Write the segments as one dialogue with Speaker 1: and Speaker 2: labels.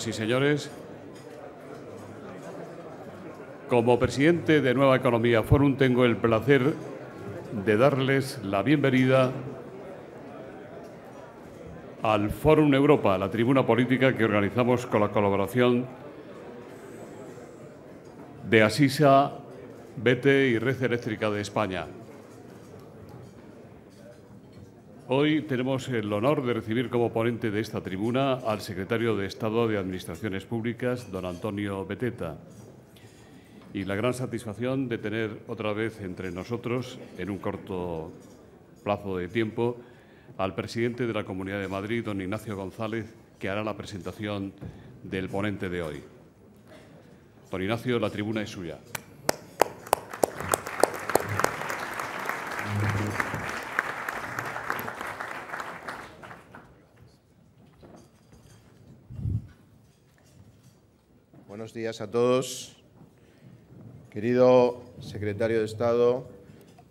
Speaker 1: señoras y señores, como presidente de Nueva Economía Forum tengo el placer de darles la bienvenida al Forum Europa, la tribuna política que organizamos con la colaboración de Asisa, BT y Red Eléctrica de España. Hoy tenemos el honor de recibir como ponente de esta tribuna al secretario de Estado de Administraciones Públicas, don Antonio Beteta, y la gran satisfacción de tener otra vez entre nosotros, en un corto plazo de tiempo, al presidente de la Comunidad de Madrid, don Ignacio González, que hará la presentación del ponente de hoy. Don Ignacio, la tribuna es suya.
Speaker 2: Buenos días a todos. Querido secretario de Estado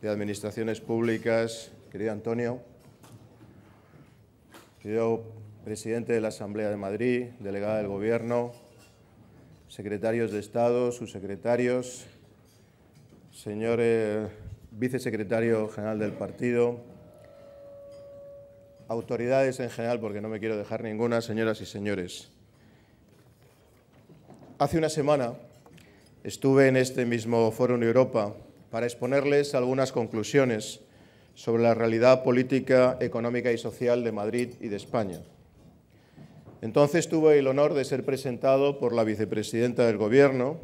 Speaker 2: de Administraciones Públicas, querido Antonio, querido presidente de la Asamblea de Madrid, delegada del Gobierno, secretarios de Estado, subsecretarios, señor eh, vicesecretario general del partido, autoridades en general, porque no me quiero dejar ninguna, señoras y señores. Hace una semana estuve en este mismo foro en Europa para exponerles algunas conclusiones sobre la realidad política, económica y social de Madrid y de España. Entonces tuve el honor de ser presentado por la vicepresidenta del Gobierno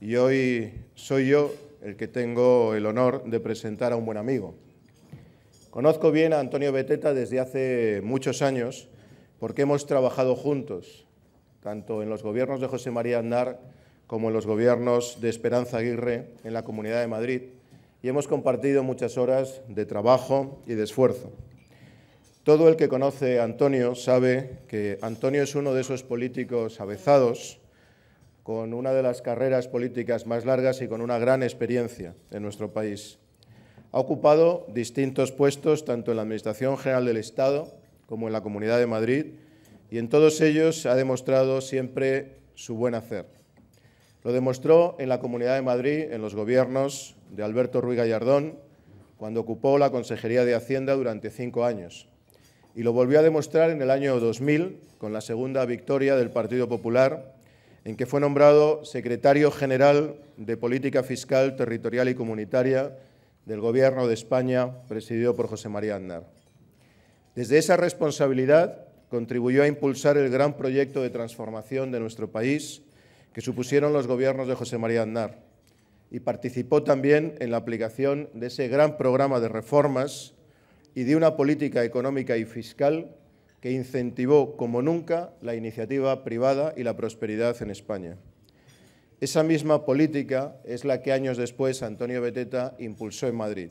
Speaker 2: y hoy soy yo el que tengo el honor de presentar a un buen amigo. Conozco bien a Antonio Beteta desde hace muchos años porque hemos trabajado juntos tanto en los gobiernos de José María Aznar como en los gobiernos de Esperanza Aguirre en la Comunidad de Madrid y hemos compartido muchas horas de trabajo y de esfuerzo. Todo el que conoce a Antonio sabe que Antonio es uno de esos políticos avezados, con una de las carreras políticas más largas y con una gran experiencia en nuestro país. Ha ocupado distintos puestos tanto en la Administración General del Estado como en la Comunidad de Madrid y en todos ellos ha demostrado siempre su buen hacer. Lo demostró en la Comunidad de Madrid, en los gobiernos de Alberto Ruiz Gallardón, cuando ocupó la Consejería de Hacienda durante cinco años. Y lo volvió a demostrar en el año 2000, con la segunda victoria del Partido Popular, en que fue nombrado secretario general de Política Fiscal, Territorial y Comunitaria del Gobierno de España, presidido por José María Aznar. Desde esa responsabilidad contribuyó a impulsar el gran proyecto de transformación de nuestro país que supusieron los gobiernos de José María Aznar y participó también en la aplicación de ese gran programa de reformas y de una política económica y fiscal que incentivó como nunca la iniciativa privada y la prosperidad en España. Esa misma política es la que años después Antonio Beteta impulsó en Madrid.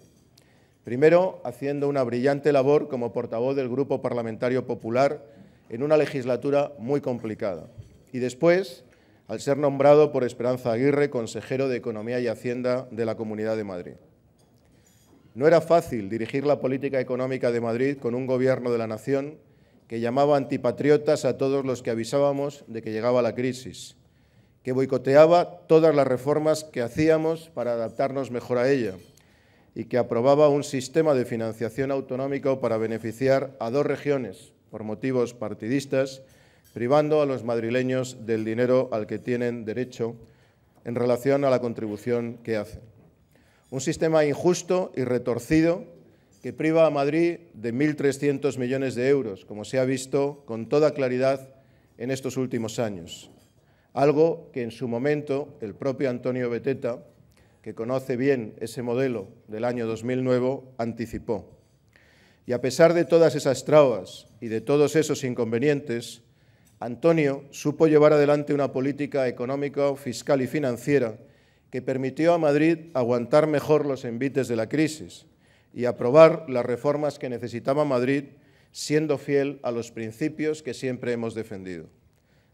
Speaker 2: Primero, haciendo una brillante labor como portavoz del Grupo Parlamentario Popular en una legislatura muy complicada. Y después, al ser nombrado por Esperanza Aguirre consejero de Economía y Hacienda de la Comunidad de Madrid. No era fácil dirigir la política económica de Madrid con un gobierno de la nación que llamaba antipatriotas a todos los que avisábamos de que llegaba la crisis, que boicoteaba todas las reformas que hacíamos para adaptarnos mejor a ella y que aprobaba un sistema de financiación autonómico para beneficiar a dos regiones por motivos partidistas, privando a los madrileños del dinero al que tienen derecho en relación a la contribución que hacen. Un sistema injusto y retorcido que priva a Madrid de 1.300 millones de euros, como se ha visto con toda claridad en estos últimos años. Algo que en su momento el propio Antonio Beteta que conoce bien ese modelo del año 2009, anticipó. Y a pesar de todas esas trabas y de todos esos inconvenientes, Antonio supo llevar adelante una política económica, fiscal y financiera que permitió a Madrid aguantar mejor los envites de la crisis y aprobar las reformas que necesitaba Madrid, siendo fiel a los principios que siempre hemos defendido.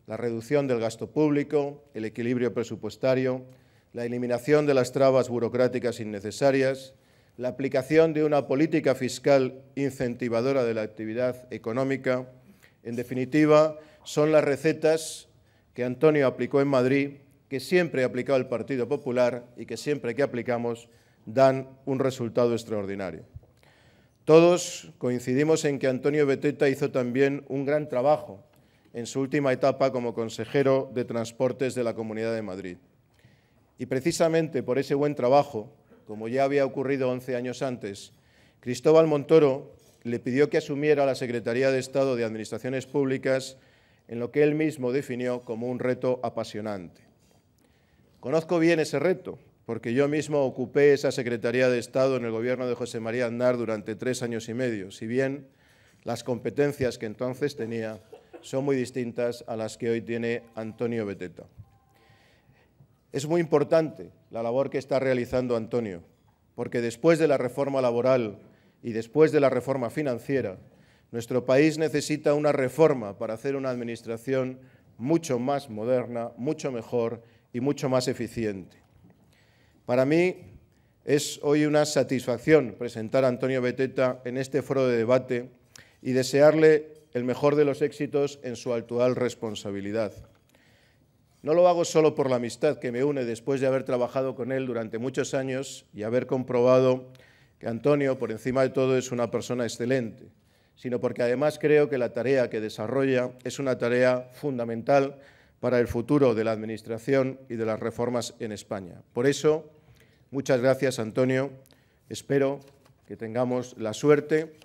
Speaker 2: La reducción del gasto público, el equilibrio presupuestario, la eliminación de las trabas burocráticas innecesarias, la aplicación de una política fiscal incentivadora de la actividad económica. En definitiva, son las recetas que Antonio aplicó en Madrid, que siempre ha aplicado el Partido Popular y que siempre que aplicamos dan un resultado extraordinario. Todos coincidimos en que Antonio Beteta hizo también un gran trabajo en su última etapa como consejero de Transportes de la Comunidad de Madrid. Y precisamente por ese buen trabajo, como ya había ocurrido 11 años antes, Cristóbal Montoro le pidió que asumiera la Secretaría de Estado de Administraciones Públicas en lo que él mismo definió como un reto apasionante. Conozco bien ese reto, porque yo mismo ocupé esa Secretaría de Estado en el gobierno de José María Aznar durante tres años y medio, si bien las competencias que entonces tenía son muy distintas a las que hoy tiene Antonio Beteta. Es muy importante la labor que está realizando Antonio, porque después de la reforma laboral y después de la reforma financiera, nuestro país necesita una reforma para hacer una administración mucho más moderna, mucho mejor y mucho más eficiente. Para mí es hoy una satisfacción presentar a Antonio Beteta en este foro de debate y desearle el mejor de los éxitos en su actual responsabilidad. No lo hago solo por la amistad que me une después de haber trabajado con él durante muchos años y haber comprobado que Antonio, por encima de todo, es una persona excelente, sino porque además creo que la tarea que desarrolla es una tarea fundamental para el futuro de la Administración y de las reformas en España. Por eso, muchas gracias, Antonio. Espero que tengamos la suerte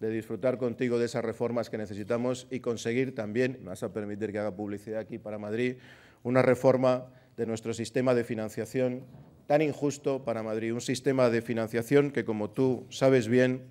Speaker 2: de disfrutar contigo de esas reformas que necesitamos y conseguir también, me vas a permitir que haga publicidad aquí para Madrid, una reforma de nuestro sistema de financiación tan injusto para Madrid, un sistema de financiación que, como tú sabes bien,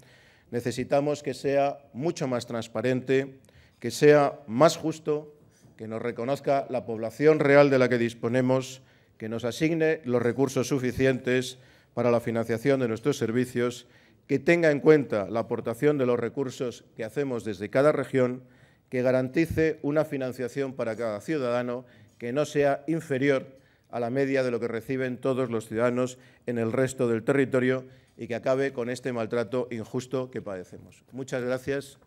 Speaker 2: necesitamos que sea mucho más transparente, que sea más justo, que nos reconozca la población real de la que disponemos, que nos asigne los recursos suficientes para la financiación de nuestros servicios, que tenga en cuenta la aportación de los recursos que hacemos desde cada región, que garantice una financiación para cada ciudadano que no sea inferior a la media de lo que reciben todos los ciudadanos en el resto del territorio y que acabe con este maltrato injusto que padecemos. Muchas gracias.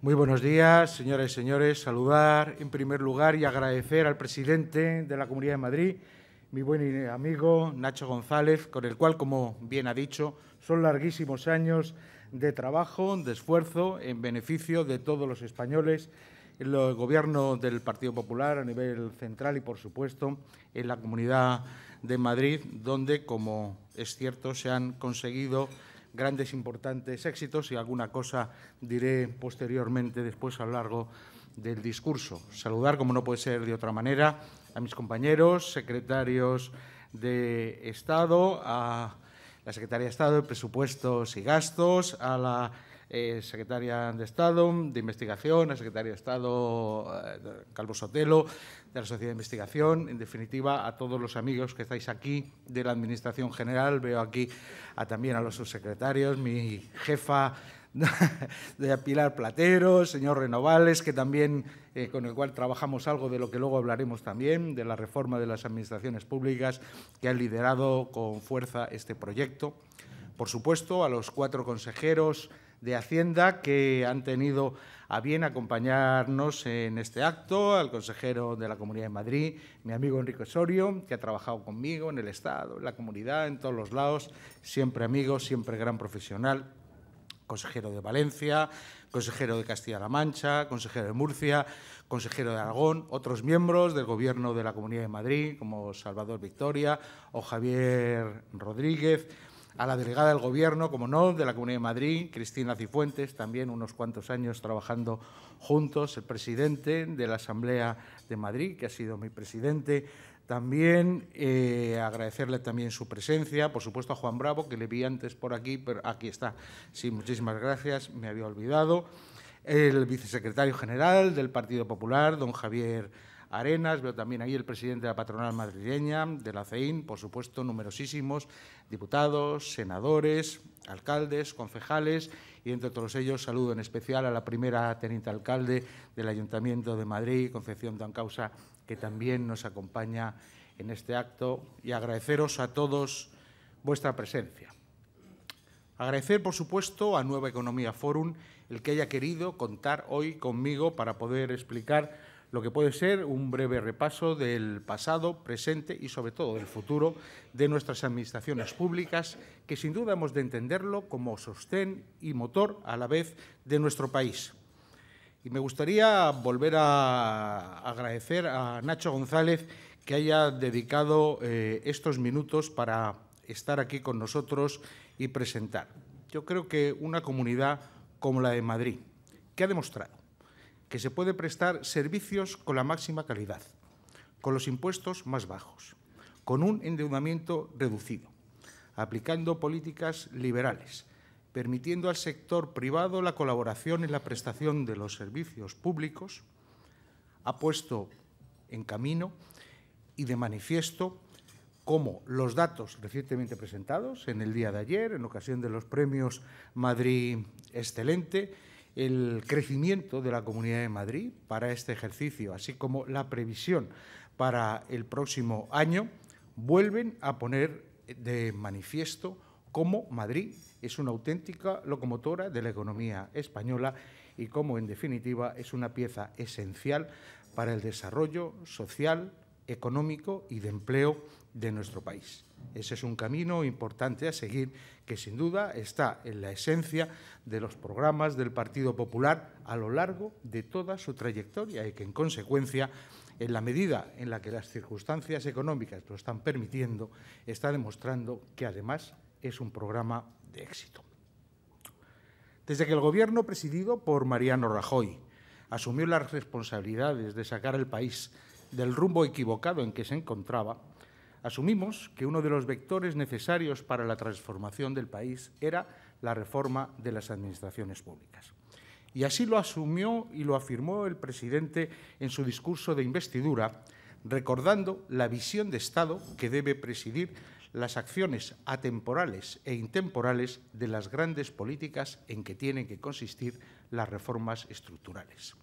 Speaker 3: Muy buenos días, señoras y señores. Saludar en primer lugar y agradecer al presidente de la Comunidad de Madrid, mi buen amigo Nacho González, con el cual, como bien ha dicho, son larguísimos años de trabajo, de esfuerzo en beneficio de todos los españoles, en el gobierno del Partido Popular a nivel central y, por supuesto, en la Comunidad de Madrid, donde, como es cierto, se han conseguido grandes, importantes éxitos y alguna cosa diré posteriormente, después a lo largo del discurso. Saludar, como no puede ser de otra manera, a mis compañeros, secretarios de Estado, a la Secretaría de Estado de Presupuestos y Gastos, a la eh, secretaria de Estado de Investigación, la secretaria de Estado eh, Calvo Sotelo, de la Sociedad de Investigación, en definitiva, a todos los amigos que estáis aquí de la Administración General. Veo aquí a, también a los subsecretarios, mi jefa de Pilar Platero, señor Renovales, que también eh, con el cual trabajamos algo de lo que luego hablaremos también, de la reforma de las administraciones públicas, que han liderado con fuerza este proyecto. Por supuesto, a los cuatro consejeros, de Hacienda que han tenido a bien acompañarnos en este acto, al consejero de la Comunidad de Madrid, mi amigo Enrique Osorio, que ha trabajado conmigo en el Estado, en la comunidad, en todos los lados, siempre amigo, siempre gran profesional, consejero de Valencia, consejero de Castilla-La Mancha, consejero de Murcia, consejero de Aragón, otros miembros del Gobierno de la Comunidad de Madrid, como Salvador Victoria o Javier Rodríguez, a la delegada del Gobierno, como no, de la Comunidad de Madrid, Cristina Cifuentes, también unos cuantos años trabajando juntos, el presidente de la Asamblea de Madrid, que ha sido mi presidente. También eh, agradecerle también su presencia, por supuesto a Juan Bravo, que le vi antes por aquí, pero aquí está. Sí, muchísimas gracias, me había olvidado. El vicesecretario general del Partido Popular, don Javier Arenas, veo también ahí el presidente de la patronal madrileña, de la CEIN, por supuesto, numerosísimos diputados, senadores, alcaldes, concejales y entre todos ellos saludo en especial a la primera teniente alcalde del Ayuntamiento de Madrid, Concepción Dancausa, que también nos acompaña en este acto y agradeceros a todos vuestra presencia. Agradecer, por supuesto, a Nueva Economía Forum el que haya querido contar hoy conmigo para poder explicar lo que puede ser un breve repaso del pasado, presente y sobre todo del futuro de nuestras administraciones públicas, que sin duda hemos de entenderlo como sostén y motor a la vez de nuestro país. Y me gustaría volver a agradecer a Nacho González que haya dedicado eh, estos minutos para estar aquí con nosotros y presentar. Yo creo que una comunidad como la de Madrid, que ha demostrado que se puede prestar servicios con la máxima calidad, con los impuestos más bajos, con un endeudamiento reducido, aplicando políticas liberales, permitiendo al sector privado la colaboración en la prestación de los servicios públicos, ha puesto en camino y de manifiesto como los datos recientemente presentados en el día de ayer, en ocasión de los premios Madrid Excelente, el crecimiento de la Comunidad de Madrid para este ejercicio, así como la previsión para el próximo año, vuelven a poner de manifiesto cómo Madrid es una auténtica locomotora de la economía española y cómo, en definitiva, es una pieza esencial para el desarrollo social, económico y de empleo de nuestro país. Ese es un camino importante a seguir que sin duda está en la esencia de los programas del Partido Popular a lo largo de toda su trayectoria y que en consecuencia, en la medida en la que las circunstancias económicas lo están permitiendo, está demostrando que además es un programa de éxito. Desde que el gobierno presidido por Mariano Rajoy asumió las responsabilidades de sacar al país del rumbo equivocado en que se encontraba, Asumimos que uno de los vectores necesarios para la transformación del país era la reforma de las administraciones públicas. Y así lo asumió y lo afirmó el presidente en su discurso de investidura, recordando la visión de Estado que debe presidir las acciones atemporales e intemporales de las grandes políticas en que tienen que consistir las reformas estructurales.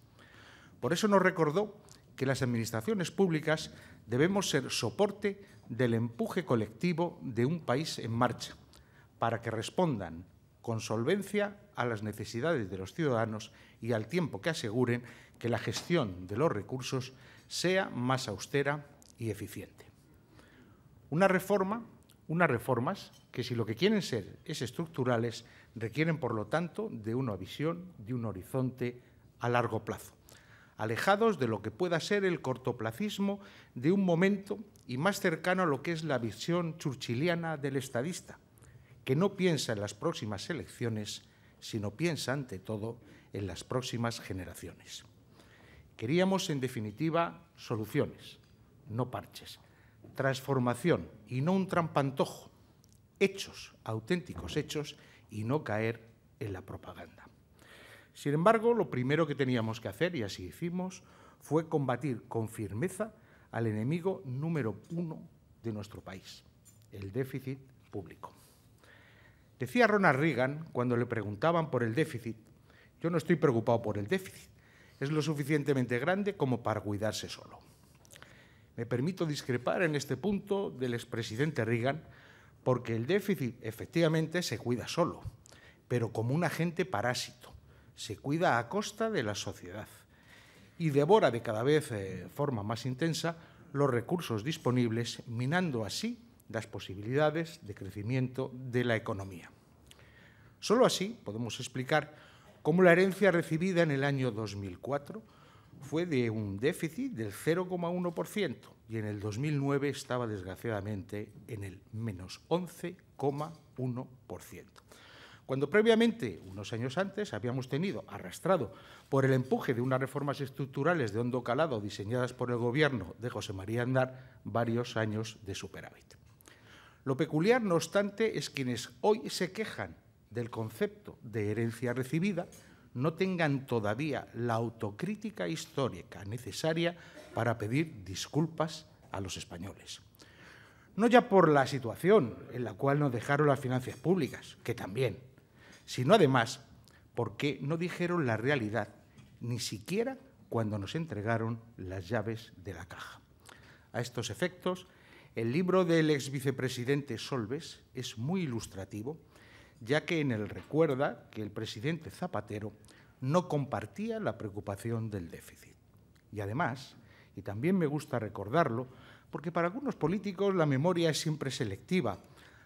Speaker 3: Por eso nos recordó que las administraciones públicas debemos ser soporte del empuje colectivo de un país en marcha, para que respondan con solvencia a las necesidades de los ciudadanos y al tiempo que aseguren que la gestión de los recursos sea más austera y eficiente. Una reforma, unas reformas que si lo que quieren ser es estructurales, requieren por lo tanto de una visión, de un horizonte a largo plazo alejados de lo que pueda ser el cortoplacismo de un momento y más cercano a lo que es la visión churchiliana del estadista, que no piensa en las próximas elecciones, sino piensa ante todo en las próximas generaciones. Queríamos, en definitiva, soluciones, no parches, transformación y no un trampantojo, hechos, auténticos hechos, y no caer en la propaganda. Sin embargo, lo primero que teníamos que hacer, y así hicimos, fue combatir con firmeza al enemigo número uno de nuestro país, el déficit público. Decía Ronald Reagan, cuando le preguntaban por el déficit, yo no estoy preocupado por el déficit, es lo suficientemente grande como para cuidarse solo. Me permito discrepar en este punto del expresidente Reagan, porque el déficit efectivamente se cuida solo, pero como un agente parásito, se cuida a costa de la sociedad y devora de cada vez eh, forma más intensa los recursos disponibles, minando así las posibilidades de crecimiento de la economía. Solo así podemos explicar cómo la herencia recibida en el año 2004 fue de un déficit del 0,1% y en el 2009 estaba desgraciadamente en el menos 11,1% cuando previamente, unos años antes, habíamos tenido, arrastrado por el empuje de unas reformas estructurales de hondo calado diseñadas por el gobierno de José María Andar, varios años de superávit. Lo peculiar, no obstante, es quienes hoy se quejan del concepto de herencia recibida no tengan todavía la autocrítica histórica necesaria para pedir disculpas a los españoles no ya por la situación en la cual nos dejaron las finanzas públicas, que también, sino además porque no dijeron la realidad, ni siquiera cuando nos entregaron las llaves de la caja. A estos efectos, el libro del ex vicepresidente Solves es muy ilustrativo, ya que en él recuerda que el presidente Zapatero no compartía la preocupación del déficit. Y además, y también me gusta recordarlo, porque para algunos políticos la memoria es siempre selectiva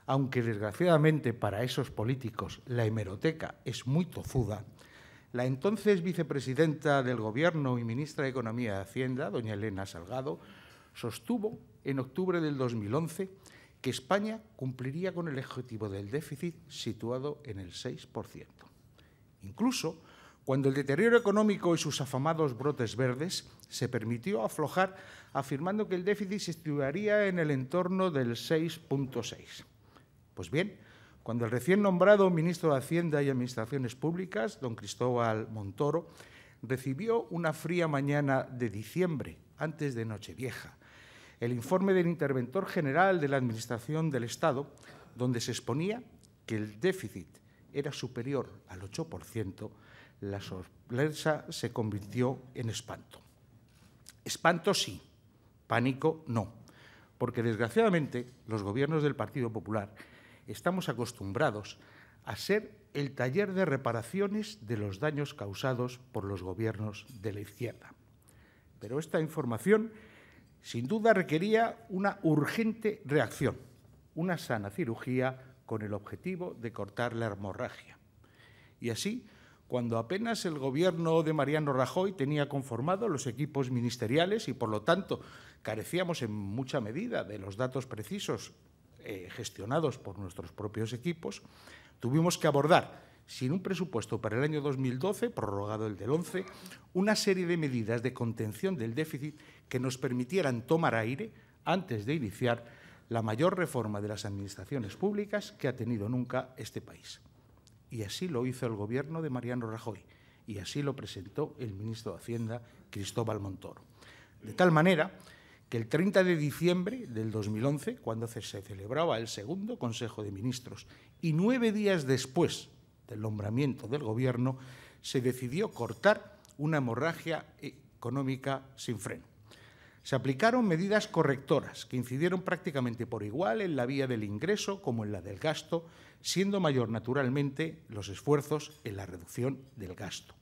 Speaker 3: aunque desgraciadamente para esos políticos la hemeroteca es muy tozuda, la entonces vicepresidenta del Gobierno y ministra de Economía y Hacienda, doña Elena Salgado, sostuvo en octubre del 2011 que España cumpliría con el objetivo del déficit situado en el 6%. Incluso cuando el deterioro económico y sus afamados brotes verdes se permitió aflojar afirmando que el déficit se situaría en el entorno del 6.6. Pues bien, cuando el recién nombrado ministro de Hacienda y Administraciones Públicas, don Cristóbal Montoro, recibió una fría mañana de diciembre, antes de Nochevieja, el informe del interventor general de la Administración del Estado, donde se exponía que el déficit era superior al 8%, la sorpresa se convirtió en espanto. Espanto sí, pánico no, porque desgraciadamente los gobiernos del Partido Popular estamos acostumbrados a ser el taller de reparaciones de los daños causados por los gobiernos de la izquierda. Pero esta información sin duda requería una urgente reacción, una sana cirugía con el objetivo de cortar la hemorragia. Y así, cuando apenas el gobierno de Mariano Rajoy tenía conformado los equipos ministeriales y por lo tanto carecíamos en mucha medida de los datos precisos eh, gestionados por nuestros propios equipos, tuvimos que abordar, sin un presupuesto para el año 2012, prorrogado el del 11, una serie de medidas de contención del déficit que nos permitieran tomar aire antes de iniciar la mayor reforma de las administraciones públicas que ha tenido nunca este país. Y así lo hizo el gobierno de Mariano Rajoy y así lo presentó el ministro de Hacienda, Cristóbal Montoro. De tal manera que el 30 de diciembre del 2011, cuando se celebraba el segundo Consejo de Ministros, y nueve días después del nombramiento del Gobierno, se decidió cortar una hemorragia económica sin freno. Se aplicaron medidas correctoras que incidieron prácticamente por igual en la vía del ingreso como en la del gasto, siendo mayor naturalmente los esfuerzos en la reducción del gasto,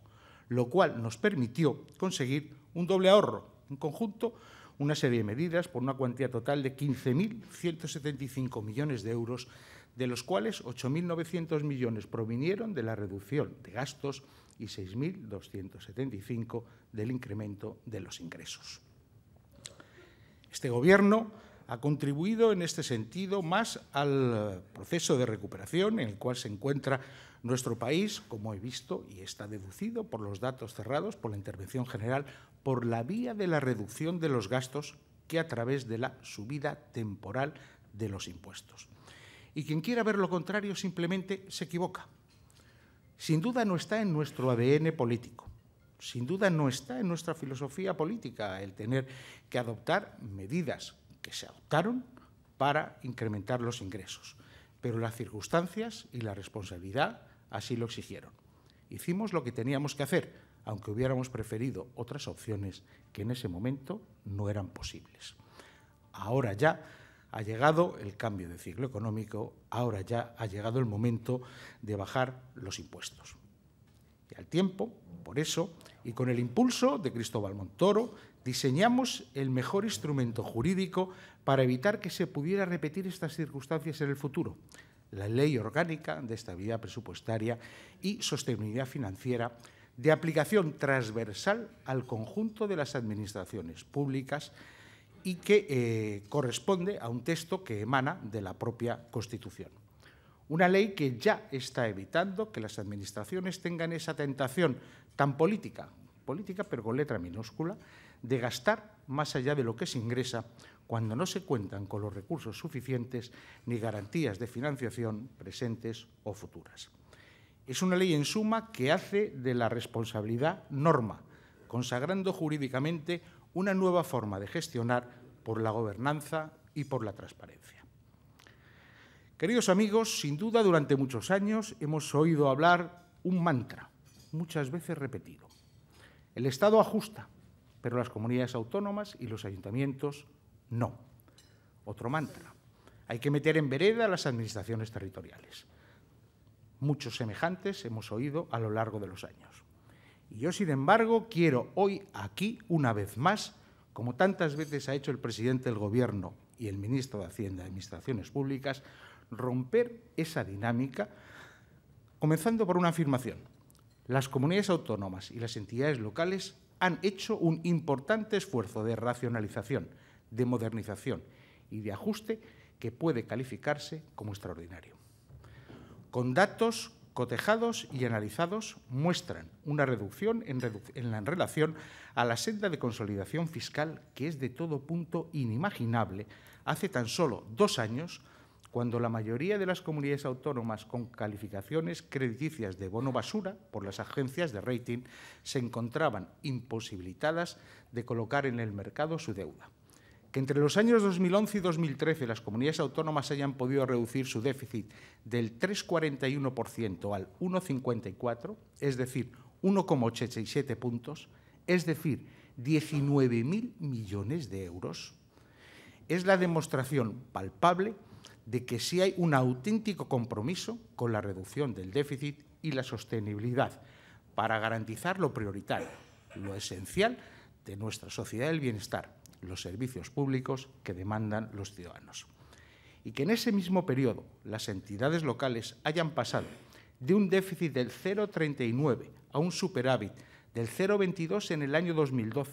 Speaker 3: lo cual nos permitió conseguir un doble ahorro. En conjunto, una serie de medidas por una cuantía total de 15.175 millones de euros, de los cuales 8.900 millones provinieron de la reducción de gastos y 6.275 del incremento de los ingresos. Este Gobierno ha contribuido en este sentido más al proceso de recuperación en el cual se encuentra nuestro país, como he visto y está deducido por los datos cerrados, por la intervención general, por la vía de la reducción de los gastos que a través de la subida temporal de los impuestos. Y quien quiera ver lo contrario simplemente se equivoca. Sin duda no está en nuestro ADN político. Sin duda no está en nuestra filosofía política el tener que adoptar medidas que se adoptaron para incrementar los ingresos. Pero las circunstancias y la responsabilidad así lo exigieron. Hicimos lo que teníamos que hacer, aunque hubiéramos preferido otras opciones que en ese momento no eran posibles. Ahora ya ha llegado el cambio de ciclo económico, ahora ya ha llegado el momento de bajar los impuestos. Y al tiempo, por eso, y con el impulso de Cristóbal Montoro, diseñamos el mejor instrumento jurídico para evitar que se pudiera repetir estas circunstancias en el futuro, la Ley Orgánica de Estabilidad Presupuestaria y Sostenibilidad Financiera, de aplicación transversal al conjunto de las administraciones públicas y que eh, corresponde a un texto que emana de la propia Constitución. Una ley que ya está evitando que las administraciones tengan esa tentación tan política, política pero con letra minúscula, de gastar más allá de lo que se ingresa cuando no se cuentan con los recursos suficientes ni garantías de financiación presentes o futuras. Es una ley en suma que hace de la responsabilidad norma, consagrando jurídicamente una nueva forma de gestionar por la gobernanza y por la transparencia. Queridos amigos, sin duda durante muchos años hemos oído hablar un mantra, muchas veces repetido. El Estado ajusta, pero las comunidades autónomas y los ayuntamientos no. Otro mantra. Hay que meter en vereda a las administraciones territoriales. Muchos semejantes hemos oído a lo largo de los años. Y yo, sin embargo, quiero hoy aquí, una vez más, como tantas veces ha hecho el presidente del Gobierno y el ministro de Hacienda y Administraciones Públicas, romper esa dinámica, comenzando por una afirmación. Las comunidades autónomas y las entidades locales han hecho un importante esfuerzo de racionalización de modernización y de ajuste que puede calificarse como extraordinario. Con datos cotejados y analizados muestran una reducción en, relación a la senda de consolidación fiscal que es de todo punto inimaginable hace tan solo dos años, cuando la mayoría de las comunidades autónomas con calificaciones crediticias de bono basura por las agencias de rating se encontraban imposibilitadas de colocar en el mercado su deuda entre los años 2011 y 2013 las comunidades autónomas hayan podido reducir su déficit del 3,41% al 1,54, es decir, 1,87 puntos, es decir, 19.000 millones de euros, es la demostración palpable de que sí hay un auténtico compromiso con la reducción del déficit y la sostenibilidad para garantizar lo prioritario, lo esencial de nuestra sociedad del bienestar, los servicios públicos que demandan los ciudadanos. Y que en ese mismo periodo las entidades locales hayan pasado de un déficit del 0,39 a un superávit del 0,22 en el año 2012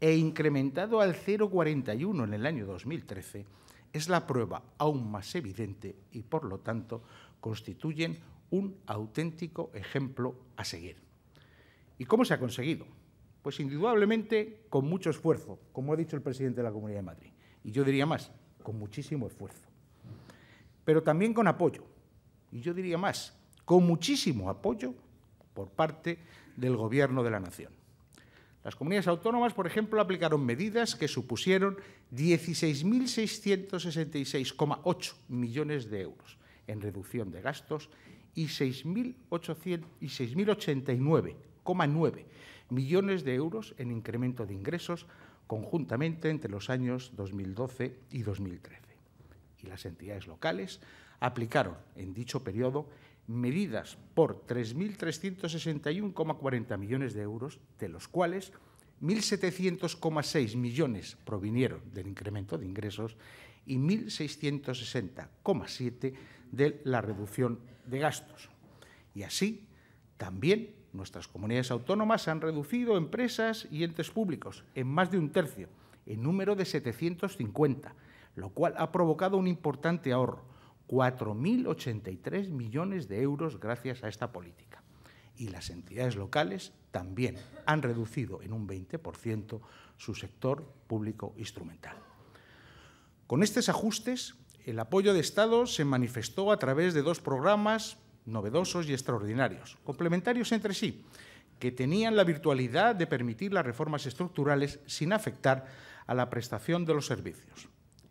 Speaker 3: e incrementado al 0,41 en el año 2013, es la prueba aún más evidente y, por lo tanto, constituyen un auténtico ejemplo a seguir. ¿Y cómo se ha conseguido? Pues indudablemente con mucho esfuerzo, como ha dicho el presidente de la Comunidad de Madrid. Y yo diría más, con muchísimo esfuerzo. Pero también con apoyo. Y yo diría más, con muchísimo apoyo por parte del Gobierno de la Nación. Las comunidades autónomas, por ejemplo, aplicaron medidas que supusieron 16.666,8 millones de euros en reducción de gastos y 6.089,9 millones de euros en incremento de ingresos conjuntamente entre los años 2012 y 2013. Y las entidades locales aplicaron en dicho periodo medidas por 3.361,40 millones de euros, de los cuales 1.700,6 millones provinieron del incremento de ingresos y 1.660,7 de la reducción de gastos. Y así, también nuestras comunidades autónomas han reducido empresas y entes públicos en más de un tercio, en número de 750, lo cual ha provocado un importante ahorro, 4.083 millones de euros gracias a esta política. Y las entidades locales también han reducido en un 20% su sector público instrumental. Con estos ajustes, el apoyo de Estado se manifestó a través de dos programas novedosos y extraordinarios, complementarios entre sí, que tenían la virtualidad de permitir las reformas estructurales sin afectar a la prestación de los servicios,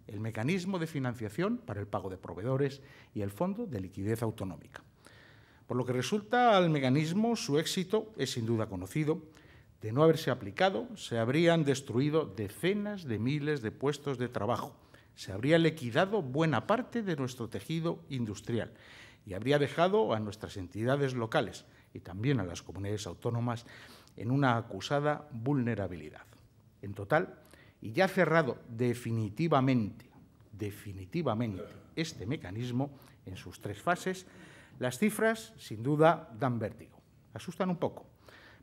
Speaker 3: el mecanismo de financiación para el pago de proveedores y el fondo de liquidez autonómica. Por lo que resulta al mecanismo, su éxito es sin duda conocido. De no haberse aplicado, se habrían destruido decenas de miles de puestos de trabajo, se habría liquidado buena parte de nuestro tejido industrial y habría dejado a nuestras entidades locales y también a las comunidades autónomas en una acusada vulnerabilidad. En total, y ya cerrado definitivamente, definitivamente este mecanismo en sus tres fases, las cifras sin duda dan vértigo, asustan un poco,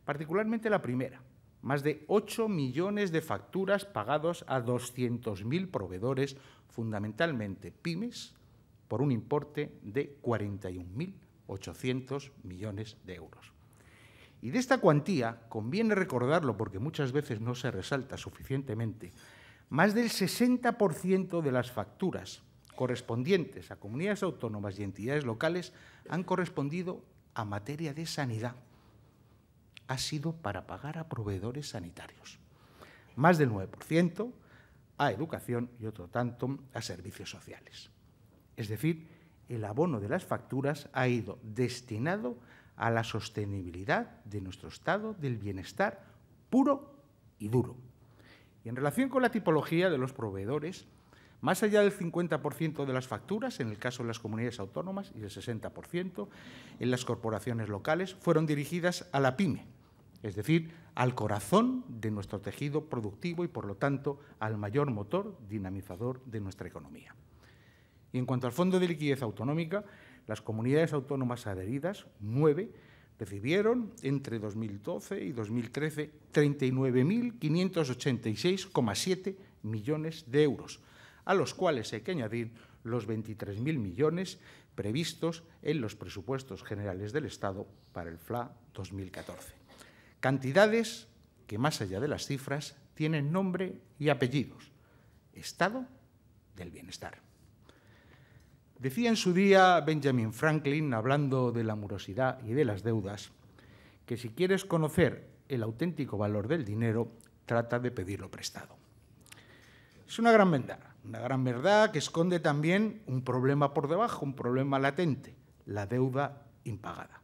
Speaker 3: particularmente la primera, más de 8 millones de facturas pagados a 200.000 proveedores, fundamentalmente pymes, por un importe de 41.800 millones de euros. Y de esta cuantía, conviene recordarlo porque muchas veces no se resalta suficientemente, más del 60% de las facturas correspondientes a comunidades autónomas y entidades locales han correspondido a materia de sanidad. Ha sido para pagar a proveedores sanitarios. Más del 9% a educación y otro tanto a servicios sociales. Es decir, el abono de las facturas ha ido destinado a la sostenibilidad de nuestro estado del bienestar puro y duro. Y en relación con la tipología de los proveedores, más allá del 50% de las facturas, en el caso de las comunidades autónomas, y el 60% en las corporaciones locales, fueron dirigidas a la pyme, es decir, al corazón de nuestro tejido productivo y, por lo tanto, al mayor motor dinamizador de nuestra economía. Y en cuanto al Fondo de Liquidez Autonómica, las comunidades autónomas adheridas, nueve, recibieron entre 2012 y 2013 39.586,7 millones de euros, a los cuales hay que añadir los 23.000 millones previstos en los presupuestos generales del Estado para el FLA 2014. Cantidades que, más allá de las cifras, tienen nombre y apellidos. Estado del bienestar. Decía en su día Benjamin Franklin, hablando de la morosidad y de las deudas, que si quieres conocer el auténtico valor del dinero, trata de pedirlo prestado. Es una gran verdad, una gran verdad que esconde también un problema por debajo, un problema latente, la deuda impagada.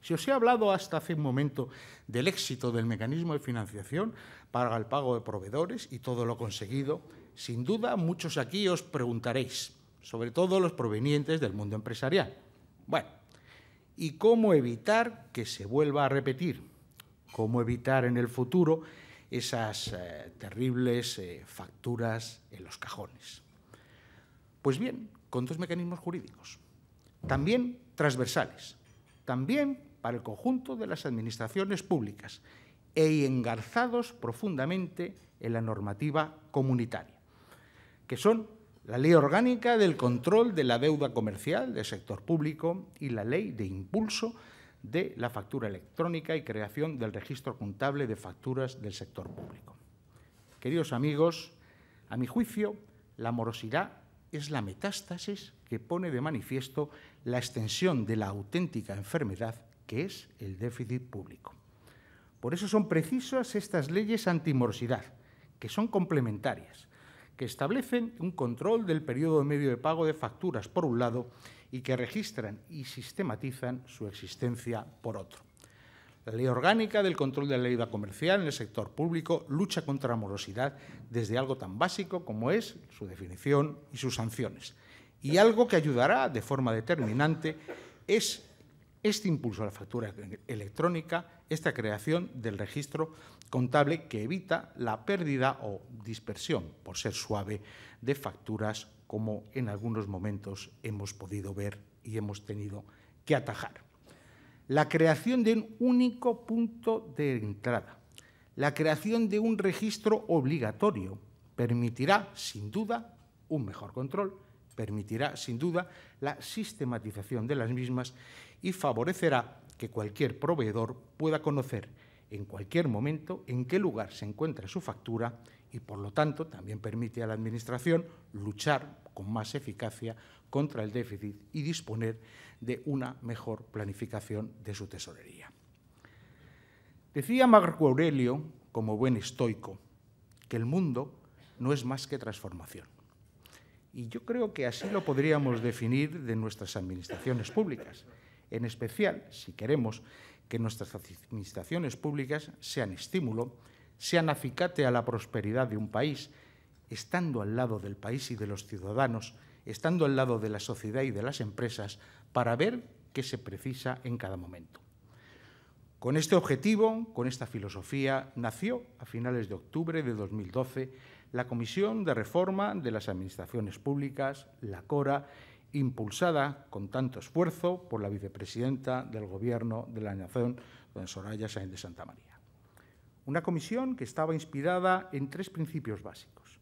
Speaker 3: Si os he hablado hasta hace un momento del éxito del mecanismo de financiación para el pago de proveedores y todo lo conseguido, sin duda muchos aquí os preguntaréis, sobre todo los provenientes del mundo empresarial. Bueno, ¿y cómo evitar que se vuelva a repetir? ¿Cómo evitar en el futuro esas eh, terribles eh, facturas en los cajones? Pues bien, con dos mecanismos jurídicos, también transversales, también para el conjunto de las administraciones públicas e engarzados profundamente en la normativa comunitaria, que son la Ley Orgánica del Control de la Deuda Comercial del Sector Público y la Ley de Impulso de la Factura Electrónica y Creación del Registro Contable de Facturas del Sector Público. Queridos amigos, a mi juicio, la morosidad es la metástasis que pone de manifiesto la extensión de la auténtica enfermedad que es el déficit público. Por eso son precisas estas leyes antimorosidad, que son complementarias, que establecen un control del periodo medio de pago de facturas, por un lado, y que registran y sistematizan su existencia, por otro. La ley orgánica del control de la deuda comercial en el sector público lucha contra la morosidad desde algo tan básico como es su definición y sus sanciones. Y algo que ayudará de forma determinante es este impulso a la factura electrónica, esta creación del registro contable que evita la pérdida o dispersión, por ser suave, de facturas como en algunos momentos hemos podido ver y hemos tenido que atajar. La creación de un único punto de entrada, la creación de un registro obligatorio permitirá, sin duda, un mejor control permitirá, sin duda, la sistematización de las mismas y favorecerá que cualquier proveedor pueda conocer en cualquier momento en qué lugar se encuentra su factura y, por lo tanto, también permite a la Administración luchar con más eficacia contra el déficit y disponer de una mejor planificación de su tesorería. Decía Marco Aurelio, como buen estoico, que el mundo no es más que transformación. Y yo creo que así lo podríamos definir de nuestras administraciones públicas, en especial si queremos que nuestras administraciones públicas sean estímulo, sean acicate a la prosperidad de un país, estando al lado del país y de los ciudadanos, estando al lado de la sociedad y de las empresas, para ver qué se precisa en cada momento. Con este objetivo, con esta filosofía, nació a finales de octubre de 2012 la Comisión de Reforma de las Administraciones Públicas, la CORA, impulsada con tanto esfuerzo por la vicepresidenta del Gobierno de la Nación, don Soraya Sáenz de Santa María. Una comisión que estaba inspirada en tres principios básicos.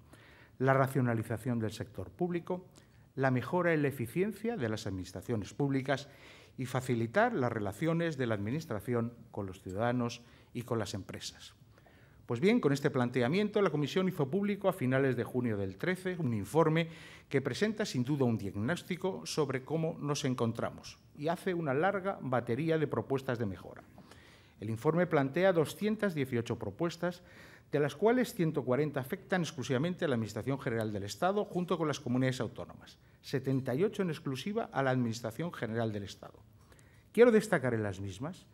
Speaker 3: La racionalización del sector público, la mejora en la eficiencia de las administraciones públicas y facilitar las relaciones de la Administración con los ciudadanos y con las empresas. Pues bien, con este planteamiento, la Comisión hizo público a finales de junio del 13 un informe que presenta sin duda un diagnóstico sobre cómo nos encontramos y hace una larga batería de propuestas de mejora. El informe plantea 218 propuestas, de las cuales 140 afectan exclusivamente a la Administración General del Estado junto con las comunidades autónomas, 78 en exclusiva a la Administración General del Estado. Quiero destacar en las mismas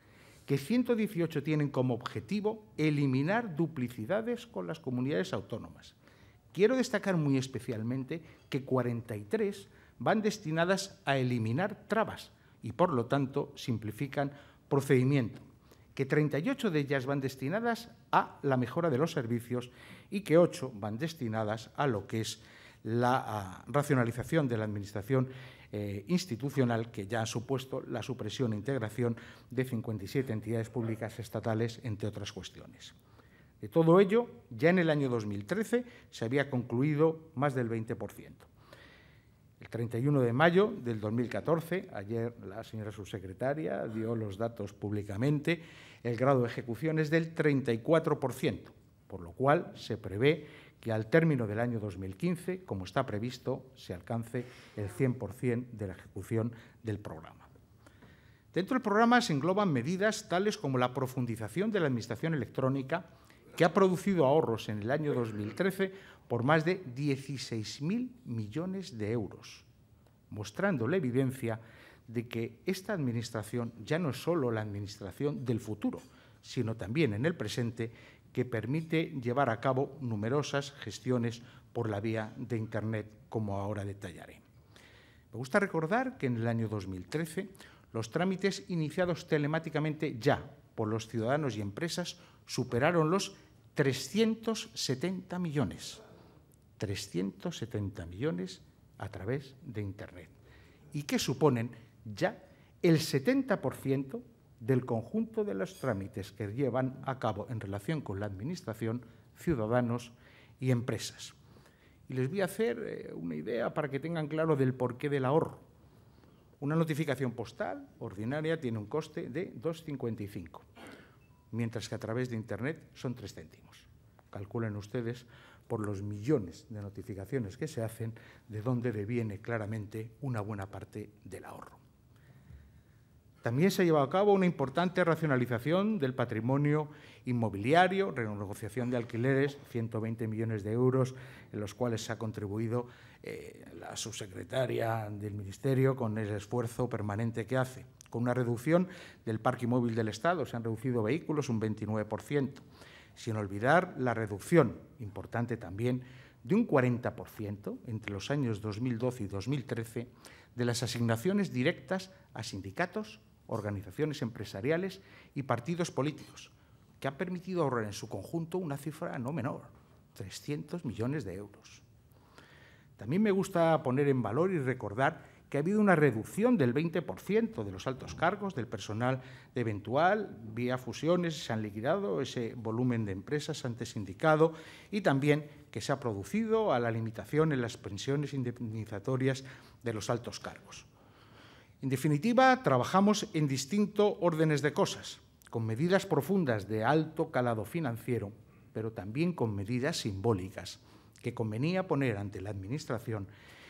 Speaker 3: que 118 tienen como objetivo eliminar duplicidades con las comunidades autónomas. Quiero destacar muy especialmente que 43 van destinadas a eliminar trabas y, por lo tanto, simplifican procedimiento, que 38 de ellas van destinadas a la mejora de los servicios y que 8 van destinadas a lo que es la ah, racionalización de la administración eh, institucional que ya ha supuesto la supresión e integración de 57 entidades públicas estatales, entre otras cuestiones. De todo ello, ya en el año 2013 se había concluido más del 20%. El 31 de mayo del 2014, ayer la señora subsecretaria dio los datos públicamente, el grado de ejecución es del 34%, por lo cual se prevé que al término del año 2015, como está previsto, se alcance el 100% de la ejecución del programa. Dentro del programa se engloban medidas tales como la profundización de la Administración electrónica, que ha producido ahorros en el año 2013 por más de 16.000 millones de euros, mostrando la evidencia de que esta Administración ya no es solo la Administración del futuro, sino también en el presente que permite llevar a cabo numerosas gestiones por la vía de Internet, como ahora detallaré. Me gusta recordar que en el año 2013 los trámites iniciados telemáticamente ya por los ciudadanos y empresas superaron los 370 millones. 370 millones a través de Internet. Y que suponen ya el 70% del conjunto de los trámites que llevan a cabo en relación con la Administración, ciudadanos y empresas. Y les voy a hacer eh, una idea para que tengan claro del porqué del ahorro. Una notificación postal ordinaria tiene un coste de 2,55, mientras que a través de Internet son 3 céntimos. Calculen ustedes por los millones de notificaciones que se hacen de dónde deviene claramente una buena parte del ahorro. También se ha llevado a cabo una importante racionalización del patrimonio inmobiliario, renegociación de alquileres, 120 millones de euros, en los cuales se ha contribuido eh, la subsecretaria del Ministerio con el esfuerzo permanente que hace, con una reducción del parque inmóvil del Estado, se han reducido vehículos un 29%, sin olvidar la reducción, importante también, de un 40% entre los años 2012 y 2013 de las asignaciones directas a sindicatos organizaciones empresariales y partidos políticos, que ha permitido ahorrar en su conjunto una cifra no menor, 300 millones de euros. También me gusta poner en valor y recordar que ha habido una reducción del 20% de los altos cargos, del personal de eventual, vía fusiones se han liquidado ese volumen de empresas antes indicado y también que se ha producido a la limitación en las pensiones indemnizatorias de los altos cargos. En definitiva, trabajamos en distintos órdenes de cosas, con medidas profundas de alto calado financiero, pero también con medidas simbólicas, que convenía poner ante la Administración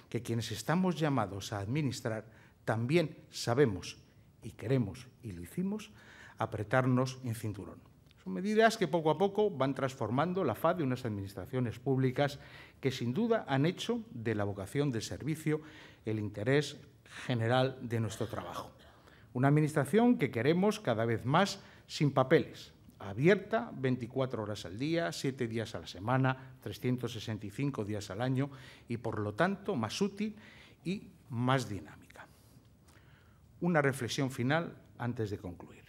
Speaker 3: que quienes estamos llamados a administrar también sabemos y queremos y lo hicimos apretarnos en cinturón. Son medidas que poco a poco van transformando la faz de unas administraciones públicas que sin duda han hecho de la vocación del servicio el interés general de nuestro trabajo. Una administración que queremos cada vez más sin papeles, abierta 24 horas al día, 7 días a la semana, 365 días al año y, por lo tanto, más útil y más dinámica. Una reflexión final antes de concluir.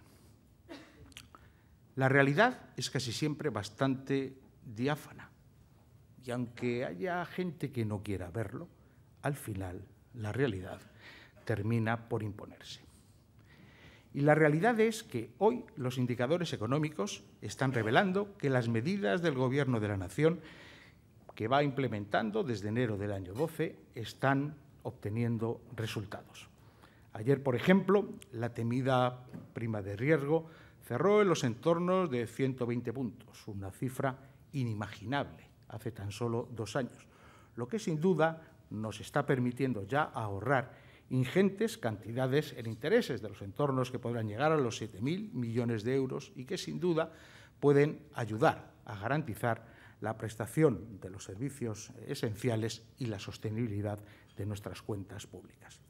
Speaker 3: La realidad es casi siempre bastante diáfana y aunque haya gente que no quiera verlo, al final la realidad termina por imponerse. Y la realidad es que hoy los indicadores económicos están revelando que las medidas del Gobierno de la Nación que va implementando desde enero del año 12 están obteniendo resultados. Ayer, por ejemplo, la temida prima de riesgo cerró en los entornos de 120 puntos, una cifra inimaginable hace tan solo dos años, lo que sin duda nos está permitiendo ya ahorrar ingentes cantidades en intereses de los entornos que podrán llegar a los 7.000 millones de euros y que sin duda pueden ayudar a garantizar la prestación de los servicios esenciales y la sostenibilidad de nuestras cuentas públicas.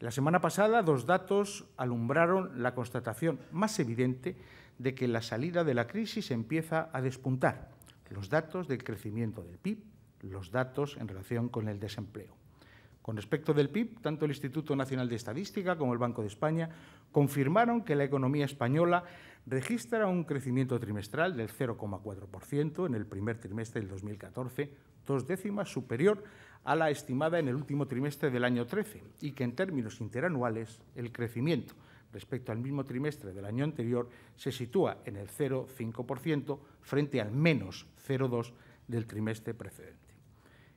Speaker 3: La semana pasada, dos datos alumbraron la constatación más evidente de que la salida de la crisis empieza a despuntar. Los datos del crecimiento del PIB, los datos en relación con el desempleo. Con respecto del PIB, tanto el Instituto Nacional de Estadística como el Banco de España confirmaron que la economía española registra un crecimiento trimestral del 0,4% en el primer trimestre del 2014, dos décimas superior a la estimada en el último trimestre del año 13, y que en términos interanuales el crecimiento respecto al mismo trimestre del año anterior se sitúa en el 0,5% frente al menos 0,2% del trimestre precedente.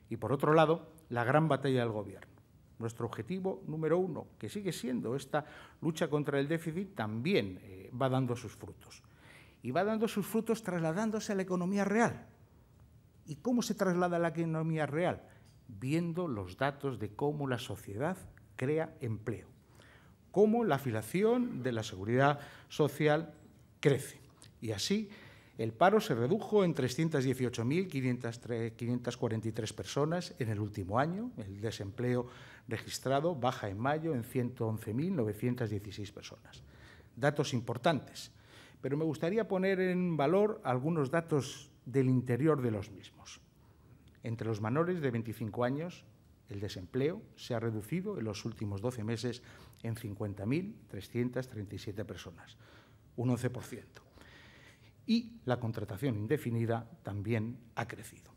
Speaker 3: Y por otro lado, la gran batalla del gobierno. Nuestro objetivo número uno, que sigue siendo esta lucha contra el déficit, también eh, va dando sus frutos. Y va dando sus frutos trasladándose a la economía real. ¿Y cómo se traslada a la economía real? Viendo los datos de cómo la sociedad crea empleo, cómo la afiliación de la seguridad social crece. Y así el paro se redujo en 318.543 personas en el último año. El desempleo registrado baja en mayo en 111.916 personas. Datos importantes, pero me gustaría poner en valor algunos datos del interior de los mismos. Entre los menores de 25 años, el desempleo se ha reducido en los últimos 12 meses en 50.337 personas, un 11% y la contratación indefinida también ha crecido.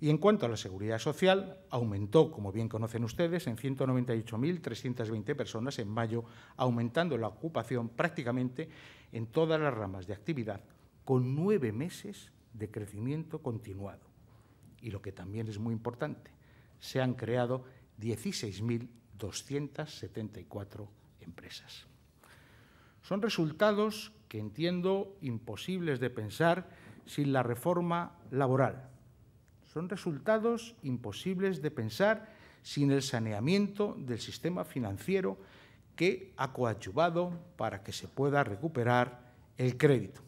Speaker 3: Y en cuanto a la seguridad social, aumentó, como bien conocen ustedes, en 198.320 personas en mayo, aumentando la ocupación prácticamente en todas las ramas de actividad, con nueve meses de crecimiento continuado. Y lo que también es muy importante, se han creado 16.274 empresas. Son resultados que entiendo imposibles de pensar sin la reforma laboral. Son resultados imposibles de pensar sin el saneamiento del sistema financiero que ha coadyuvado para que se pueda recuperar el crédito.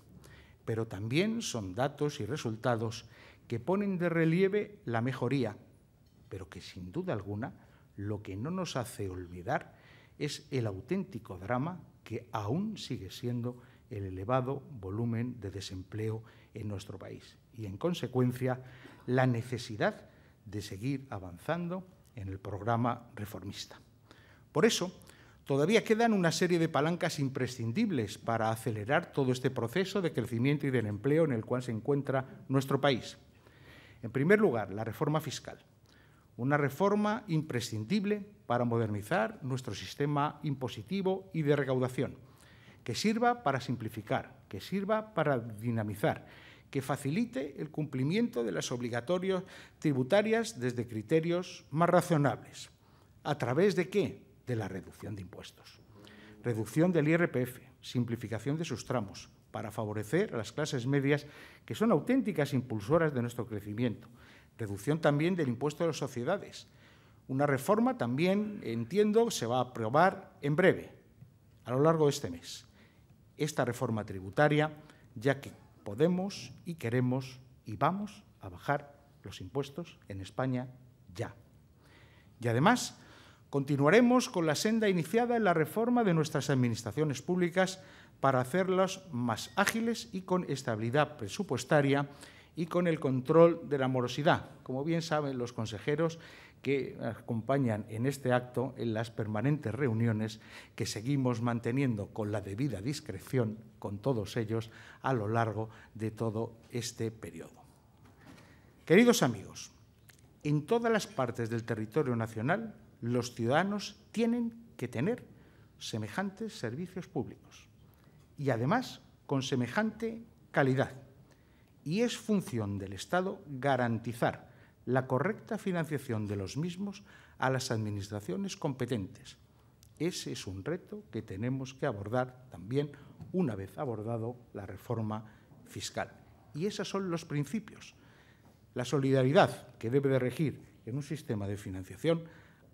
Speaker 3: Pero también son datos y resultados que ponen de relieve la mejoría, pero que sin duda alguna lo que no nos hace olvidar es el auténtico drama que aún sigue siendo el elevado volumen de desempleo en nuestro país y, en consecuencia, la necesidad de seguir avanzando en el programa reformista. Por eso, todavía quedan una serie de palancas imprescindibles para acelerar todo este proceso de crecimiento y del empleo en el cual se encuentra nuestro país. En primer lugar, la reforma fiscal una reforma imprescindible para modernizar nuestro sistema impositivo y de recaudación, que sirva para simplificar, que sirva para dinamizar, que facilite el cumplimiento de las obligatorias tributarias desde criterios más razonables. ¿A través de qué? De la reducción de impuestos. Reducción del IRPF, simplificación de sus tramos, para favorecer a las clases medias que son auténticas impulsoras de nuestro crecimiento, reducción también del impuesto de las sociedades. Una reforma también, entiendo, se va a aprobar en breve, a lo largo de este mes. Esta reforma tributaria, ya que podemos y queremos y vamos a bajar los impuestos en España ya. Y además, continuaremos con la senda iniciada en la reforma de nuestras administraciones públicas para hacerlas más ágiles y con estabilidad presupuestaria y con el control de la morosidad, como bien saben los consejeros que acompañan en este acto en las permanentes reuniones que seguimos manteniendo con la debida discreción con todos ellos a lo largo de todo este periodo. Queridos amigos, en todas las partes del territorio nacional los ciudadanos tienen que tener semejantes servicios públicos y además con semejante calidad y es función del Estado garantizar la correcta financiación de los mismos a las administraciones competentes. Ese es un reto que tenemos que abordar también una vez abordado la reforma fiscal. Y esos son los principios. La solidaridad que debe de regir en un sistema de financiación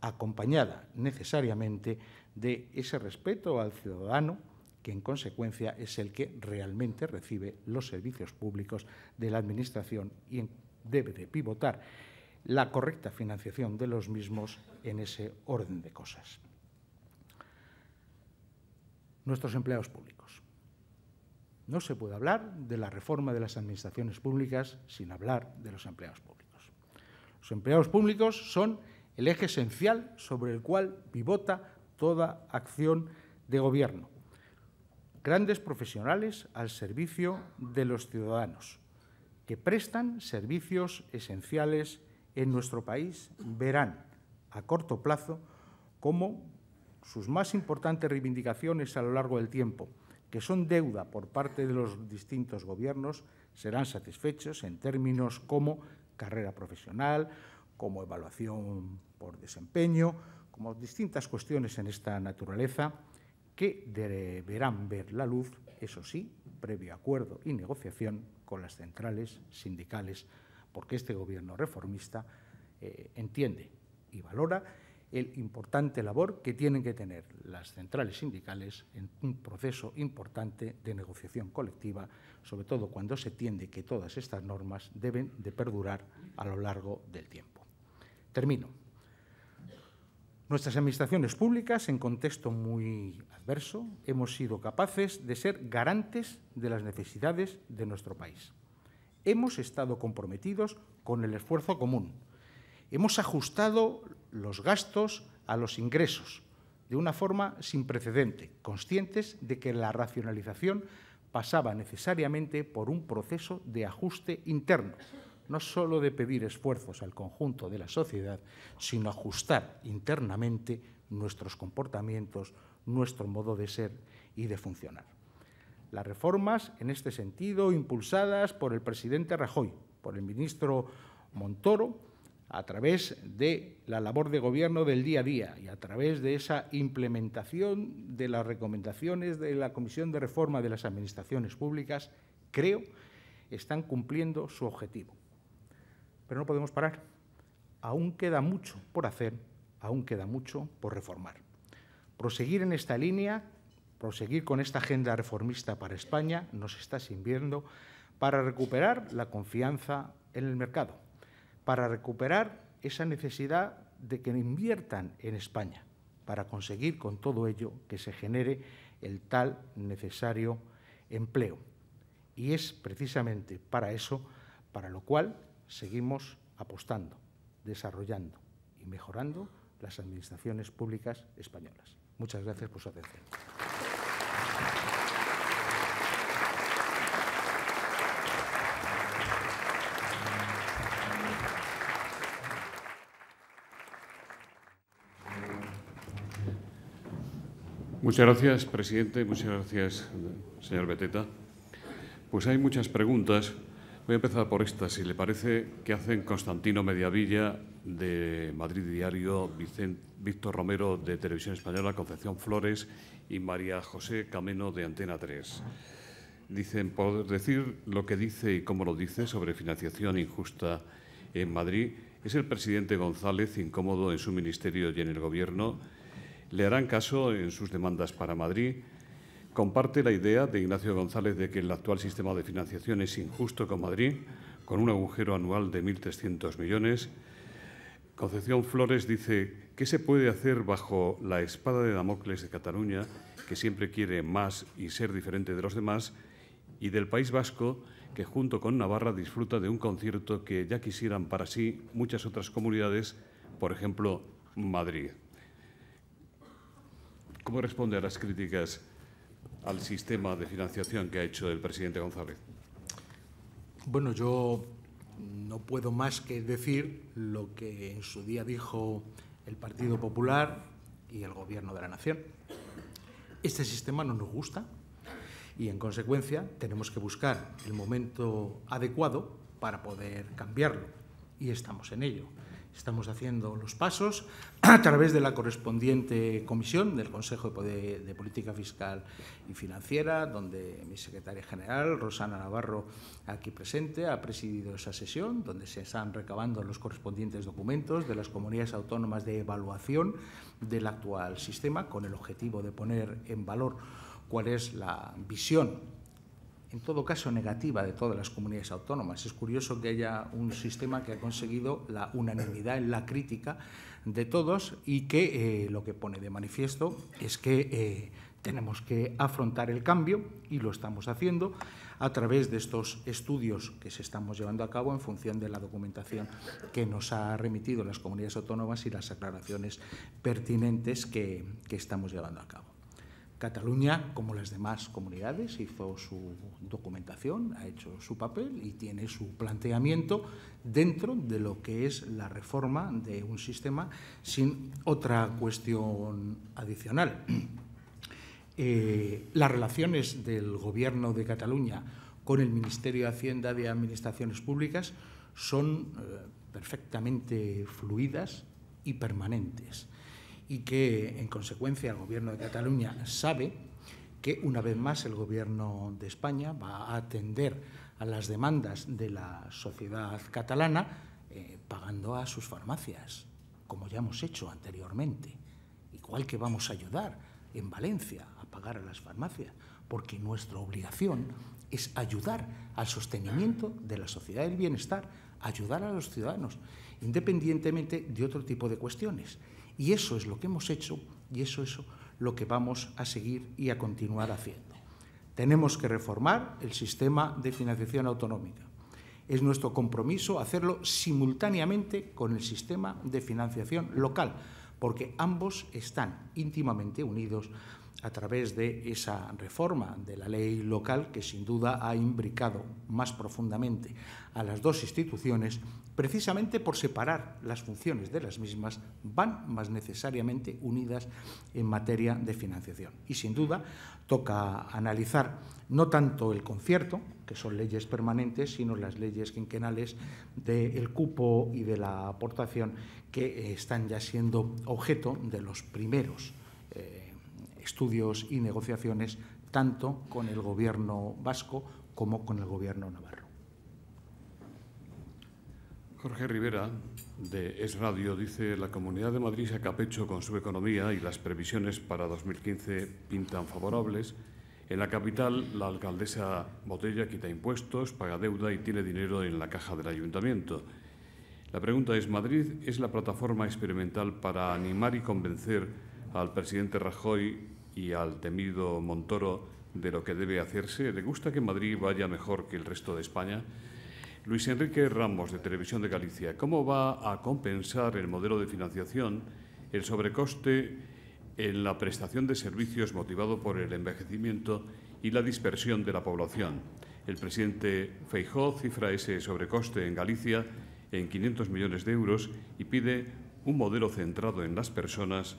Speaker 3: acompañada necesariamente de ese respeto al ciudadano, que en consecuencia es el que realmente recibe los servicios públicos de la Administración y debe de pivotar la correcta financiación de los mismos en ese orden de cosas. Nuestros empleados públicos. No se puede hablar de la reforma de las administraciones públicas sin hablar de los empleados públicos. Los empleados públicos son el eje esencial sobre el cual pivota toda acción de gobierno grandes profesionales al servicio de los ciudadanos, que prestan servicios esenciales en nuestro país, verán a corto plazo cómo sus más importantes reivindicaciones a lo largo del tiempo, que son deuda por parte de los distintos gobiernos, serán satisfechos en términos como carrera profesional, como evaluación por desempeño, como distintas cuestiones en esta naturaleza, que deberán ver la luz, eso sí, previo acuerdo y negociación con las centrales sindicales, porque este gobierno reformista eh, entiende y valora el importante labor que tienen que tener las centrales sindicales en un proceso importante de negociación colectiva, sobre todo cuando se entiende que todas estas normas deben de perdurar a lo largo del tiempo. Termino. Nuestras administraciones públicas, en contexto muy adverso, hemos sido capaces de ser garantes de las necesidades de nuestro país. Hemos estado comprometidos con el esfuerzo común. Hemos ajustado los gastos a los ingresos de una forma sin precedente, conscientes de que la racionalización pasaba necesariamente por un proceso de ajuste interno, no solo de pedir esfuerzos al conjunto de la sociedad, sino ajustar internamente nuestros comportamientos, nuestro modo de ser y de funcionar. Las reformas, en este sentido, impulsadas por el presidente Rajoy, por el ministro Montoro, a través de la labor de gobierno del día a día y a través de esa implementación de las recomendaciones de la Comisión de Reforma de las Administraciones Públicas, creo, están cumpliendo su objetivo pero no podemos parar. Aún queda mucho por hacer, aún queda mucho por reformar. Proseguir en esta línea, proseguir con esta agenda reformista para España nos está sirviendo para recuperar la confianza en el mercado, para recuperar esa necesidad de que inviertan en España, para conseguir con todo ello que se genere el tal necesario empleo. Y es precisamente para eso, para lo cual seguimos apostando, desarrollando y mejorando las administraciones públicas españolas. Muchas gracias por su atención.
Speaker 1: Muchas gracias, presidente. Muchas gracias, señor Beteta. Pues hay muchas preguntas. Voy a empezar por esta, si le parece, que hacen Constantino Mediavilla de Madrid Diario, Víctor Romero de Televisión Española, Concepción Flores y María José Cameno de Antena 3. Dicen, por decir lo que dice y cómo lo dice sobre financiación injusta en Madrid, es el presidente González incómodo en su ministerio y en el gobierno. Le harán caso en sus demandas para Madrid comparte la idea de Ignacio González de que el actual sistema de financiación es injusto con Madrid, con un agujero anual de 1.300 millones. Concepción Flores dice, ¿qué se puede hacer bajo la espada de Damocles de Cataluña, que siempre quiere más y ser diferente de los demás, y del País Vasco, que junto con Navarra disfruta de un concierto que ya quisieran para sí muchas otras comunidades, por ejemplo, Madrid? ¿Cómo responde a las críticas al sistema de financiación que ha hecho el presidente González?
Speaker 3: Bueno, yo no puedo más que decir lo que en su día dijo el Partido Popular y el Gobierno de la Nación. Este sistema no nos gusta y, en consecuencia, tenemos que buscar el momento adecuado para poder cambiarlo y estamos en ello. Estamos haciendo los pasos a través de la correspondiente comisión del Consejo de, Política Fiscal y Financiera, donde mi secretaria general, Rosana Navarro, aquí presente, ha presidido esa sesión, donde se están recabando los correspondientes documentos de las comunidades autónomas de evaluación del actual sistema, con el objetivo de poner en valor cuál es la visión en todo caso negativa de todas las comunidades autónomas. Es curioso que haya un sistema que ha conseguido la unanimidad en la crítica de todos y que eh, lo que pone de manifiesto es que eh, tenemos que afrontar el cambio y lo estamos haciendo a través de estos estudios que se estamos llevando a cabo en función de la documentación que nos ha remitido las comunidades autónomas y las aclaraciones pertinentes que estamos llevando a cabo. Cataluña, como las demás comunidades, hizo su documentación, ha hecho su papel y tiene su planteamiento dentro de lo que es la reforma de un sistema sin otra cuestión adicional. Eh, las relaciones del Gobierno de Cataluña con el Ministerio de Hacienda de Administraciones Públicas son eh, perfectamente fluidas y permanentes y que, en consecuencia, el Gobierno de Cataluña sabe que, una vez más, el Gobierno de España va a atender a las demandas de la sociedad catalana eh, pagando a sus farmacias, como ya hemos hecho anteriormente, igual que vamos a ayudar en Valencia a pagar a las farmacias, porque nuestra obligación es ayudar al sostenimiento de la sociedad del bienestar, ayudar a los ciudadanos, independientemente de otro tipo de cuestiones. Y eso es lo que hemos hecho y eso es lo que vamos a seguir y a continuar haciendo. Tenemos que reformar el sistema de financiación autonómica. Es nuestro compromiso hacerlo simultáneamente con el sistema de financiación local, porque ambos están íntimamente unidos a través de esa reforma de la ley local que sin duda ha imbricado más profundamente a las dos instituciones precisamente por separar las funciones de las mismas, van más necesariamente unidas en materia de financiación. Y sin duda toca analizar no tanto el concierto, que son leyes permanentes, sino las leyes quinquenales del cupo y de la aportación que eh, están ya siendo objeto de los primeros eh, estudios y negociaciones tanto con el gobierno vasco como con el gobierno navarro.
Speaker 1: Jorge Rivera, de Es Radio, dice, la Comunidad de Madrid se acapecho con su economía y las previsiones para 2015 pintan favorables. En la capital, la alcaldesa Botella quita impuestos, paga deuda y tiene dinero en la caja del ayuntamiento. La pregunta es, ¿Madrid es la plataforma experimental para animar y convencer al presidente Rajoy y al temido Montoro de lo que debe hacerse? ¿Le gusta que Madrid vaya mejor que el resto de España? Luis Enrique Ramos, de Televisión de Galicia. ¿Cómo va a compensar el modelo de financiación el sobrecoste en la prestación de servicios motivado por el envejecimiento y la dispersión de la población? El presidente Feijó cifra ese sobrecoste en Galicia en 500 millones de euros y pide un modelo centrado en las personas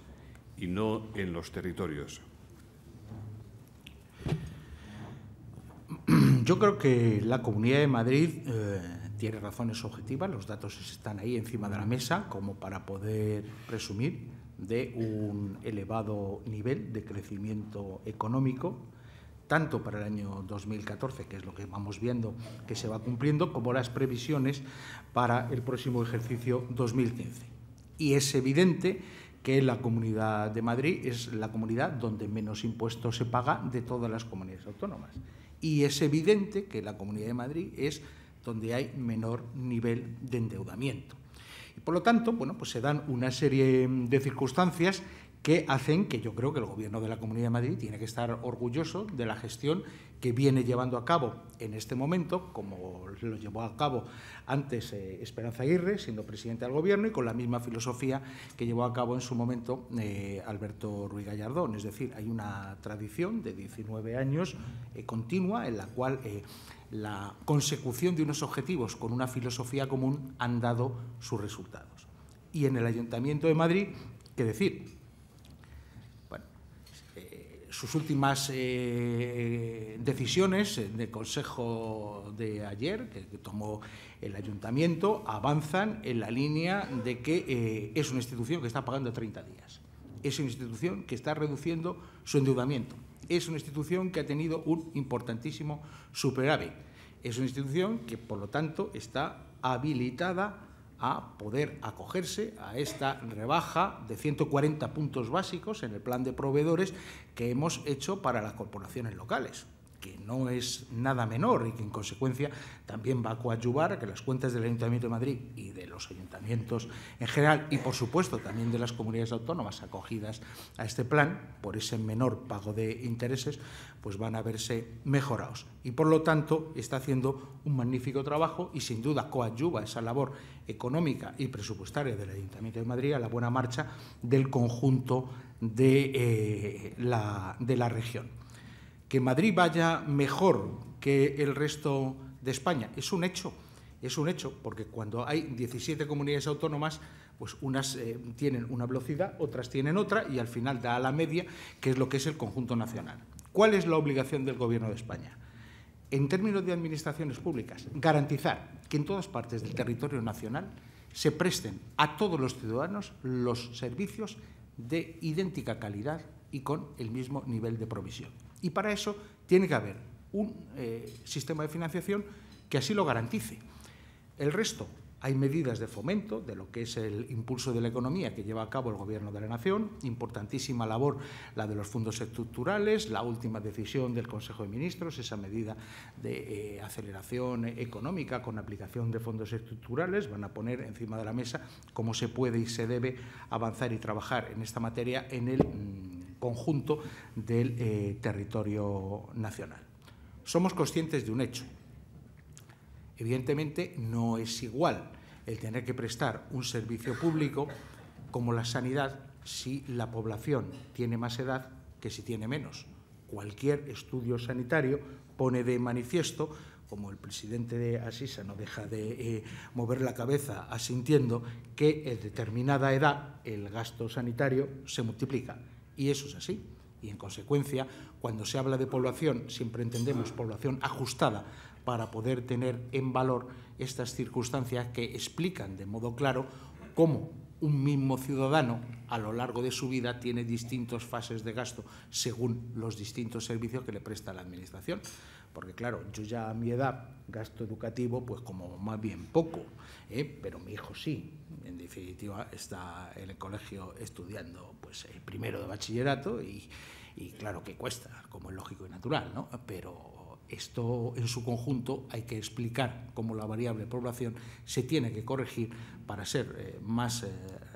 Speaker 1: y no en los territorios. Yo creo que la Comunidad de Madrid
Speaker 3: eh, tiene razones objetivas, los datos están ahí encima de la mesa como para poder presumir de un elevado nivel de crecimiento económico, tanto para el año 2014, que es lo que vamos viendo que se va cumpliendo, como las previsiones para el próximo ejercicio 2015. Y es evidente que la Comunidad de Madrid es la comunidad donde menos impuestos se paga de todas las comunidades autónomas. Y es evidente que la Comunidad de Madrid es donde hay menor nivel de endeudamiento. Y por lo tanto, bueno, pues se dan una serie de circunstancias que hacen que yo creo que el Gobierno de la Comunidad de Madrid tiene que estar orgulloso de la gestión que viene llevando a cabo en este momento, como lo llevó a cabo antes eh, Esperanza Aguirre, siendo presidente del Gobierno, y con la misma filosofía que llevó a cabo en su momento eh, Alberto Ruiz Gallardón. Es decir, hay una tradición de 19 años eh, continua en la cual la consecución de unos objetivos con una filosofía común han dado sus resultados. Y en el Ayuntamiento de Madrid, qué decir, sus últimas eh, decisiones del consejo de ayer, que, tomó el ayuntamiento, avanzan en la línea de que eh, es una institución que está pagando 30 días. Es una institución que está reduciendo su endeudamiento. Es una institución que ha tenido un importantísimo superávit. Es una institución que, por lo tanto, está habilitada a poder acogerse a esta rebaja de 140 puntos básicos en el plan de proveedores que hemos hecho para las corporaciones locales no es nada menor y que en consecuencia también va a coadyuvar a que las cuentas del Ayuntamiento de Madrid y de los ayuntamientos en general y por supuesto también de las comunidades autónomas acogidas a este plan por ese menor pago de intereses pues van a verse mejorados y por lo tanto está haciendo un magnífico trabajo y sin duda coadyuva esa labor económica y presupuestaria del Ayuntamiento de Madrid a la buena marcha del conjunto de eh, la región que Madrid vaya mejor que el resto de España. Es un hecho, es un hecho, porque cuando hay 17 comunidades autónomas, pues unas eh, tienen una velocidad, otras tienen otra, y al final da a la media, que es lo que es el conjunto nacional. ¿Cuál es la obligación del Gobierno de España? En términos de administraciones públicas, garantizar que en todas partes del territorio nacional se presten a todos los ciudadanos los servicios de idéntica calidad y con el mismo nivel de provisión. Y para eso tiene que haber un eh, sistema de financiación que así lo garantice. El resto, hay medidas de fomento de lo que es el impulso de la economía que lleva a cabo el Gobierno de la Nación, importantísima labor la de los fondos estructurales, la última decisión del Consejo de Ministros, esa medida de eh, aceleración económica con aplicación de fondos estructurales, van a poner encima de la mesa cómo se puede y se debe avanzar y trabajar en esta materia en el mm, conjunto del eh, territorio nacional. Somos conscientes de un hecho. Evidentemente no es igual el tener que prestar un servicio público como la sanidad si la población tiene más edad que si tiene menos. Cualquier estudio sanitario pone de manifiesto como el presidente de Asisa no deja de eh, mover la cabeza asintiendo, que en determinada edad el gasto sanitario se multiplica. Y eso es así. Y en consecuencia, cuando se habla de población, siempre entendemos población ajustada para poder tener en valor estas circunstancias que explican de modo claro cómo un mismo ciudadano a lo largo de su vida tiene distintas fases de gasto según los distintos servicios que le presta la Administración porque claro, yo ya a mi edad gasto educativo, pues como más bien poco, ¿eh? pero mi hijo sí, en definitiva está en el colegio estudiando pues eh, primero de bachillerato y, claro que cuesta, como es lógico y natural, ¿no? Pero esto en su conjunto hay que explicar cómo la variable población se tiene que corregir para ser eh, más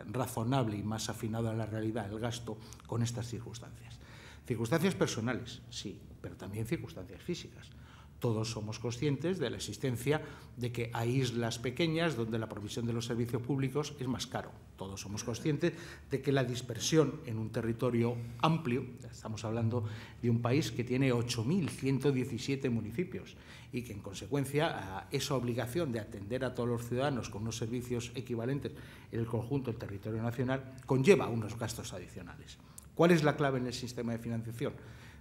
Speaker 3: razonable y más afinado a la realidad el gasto con estas circunstancias. Circunstancias personales, sí, pero también circunstancias físicas. Todos somos conscientes de la existencia de que hay islas pequeñas donde la provisión de los servicios públicos es más caro. Todos somos conscientes de que la dispersión en un territorio amplio, estamos hablando de un país que tiene 8.117 municipios y que en consecuencia esa obligación de atender a todos los ciudadanos con unos servicios equivalentes en el conjunto del territorio nacional conlleva unos gastos adicionales. ¿Cuál es la clave en el sistema de financiación?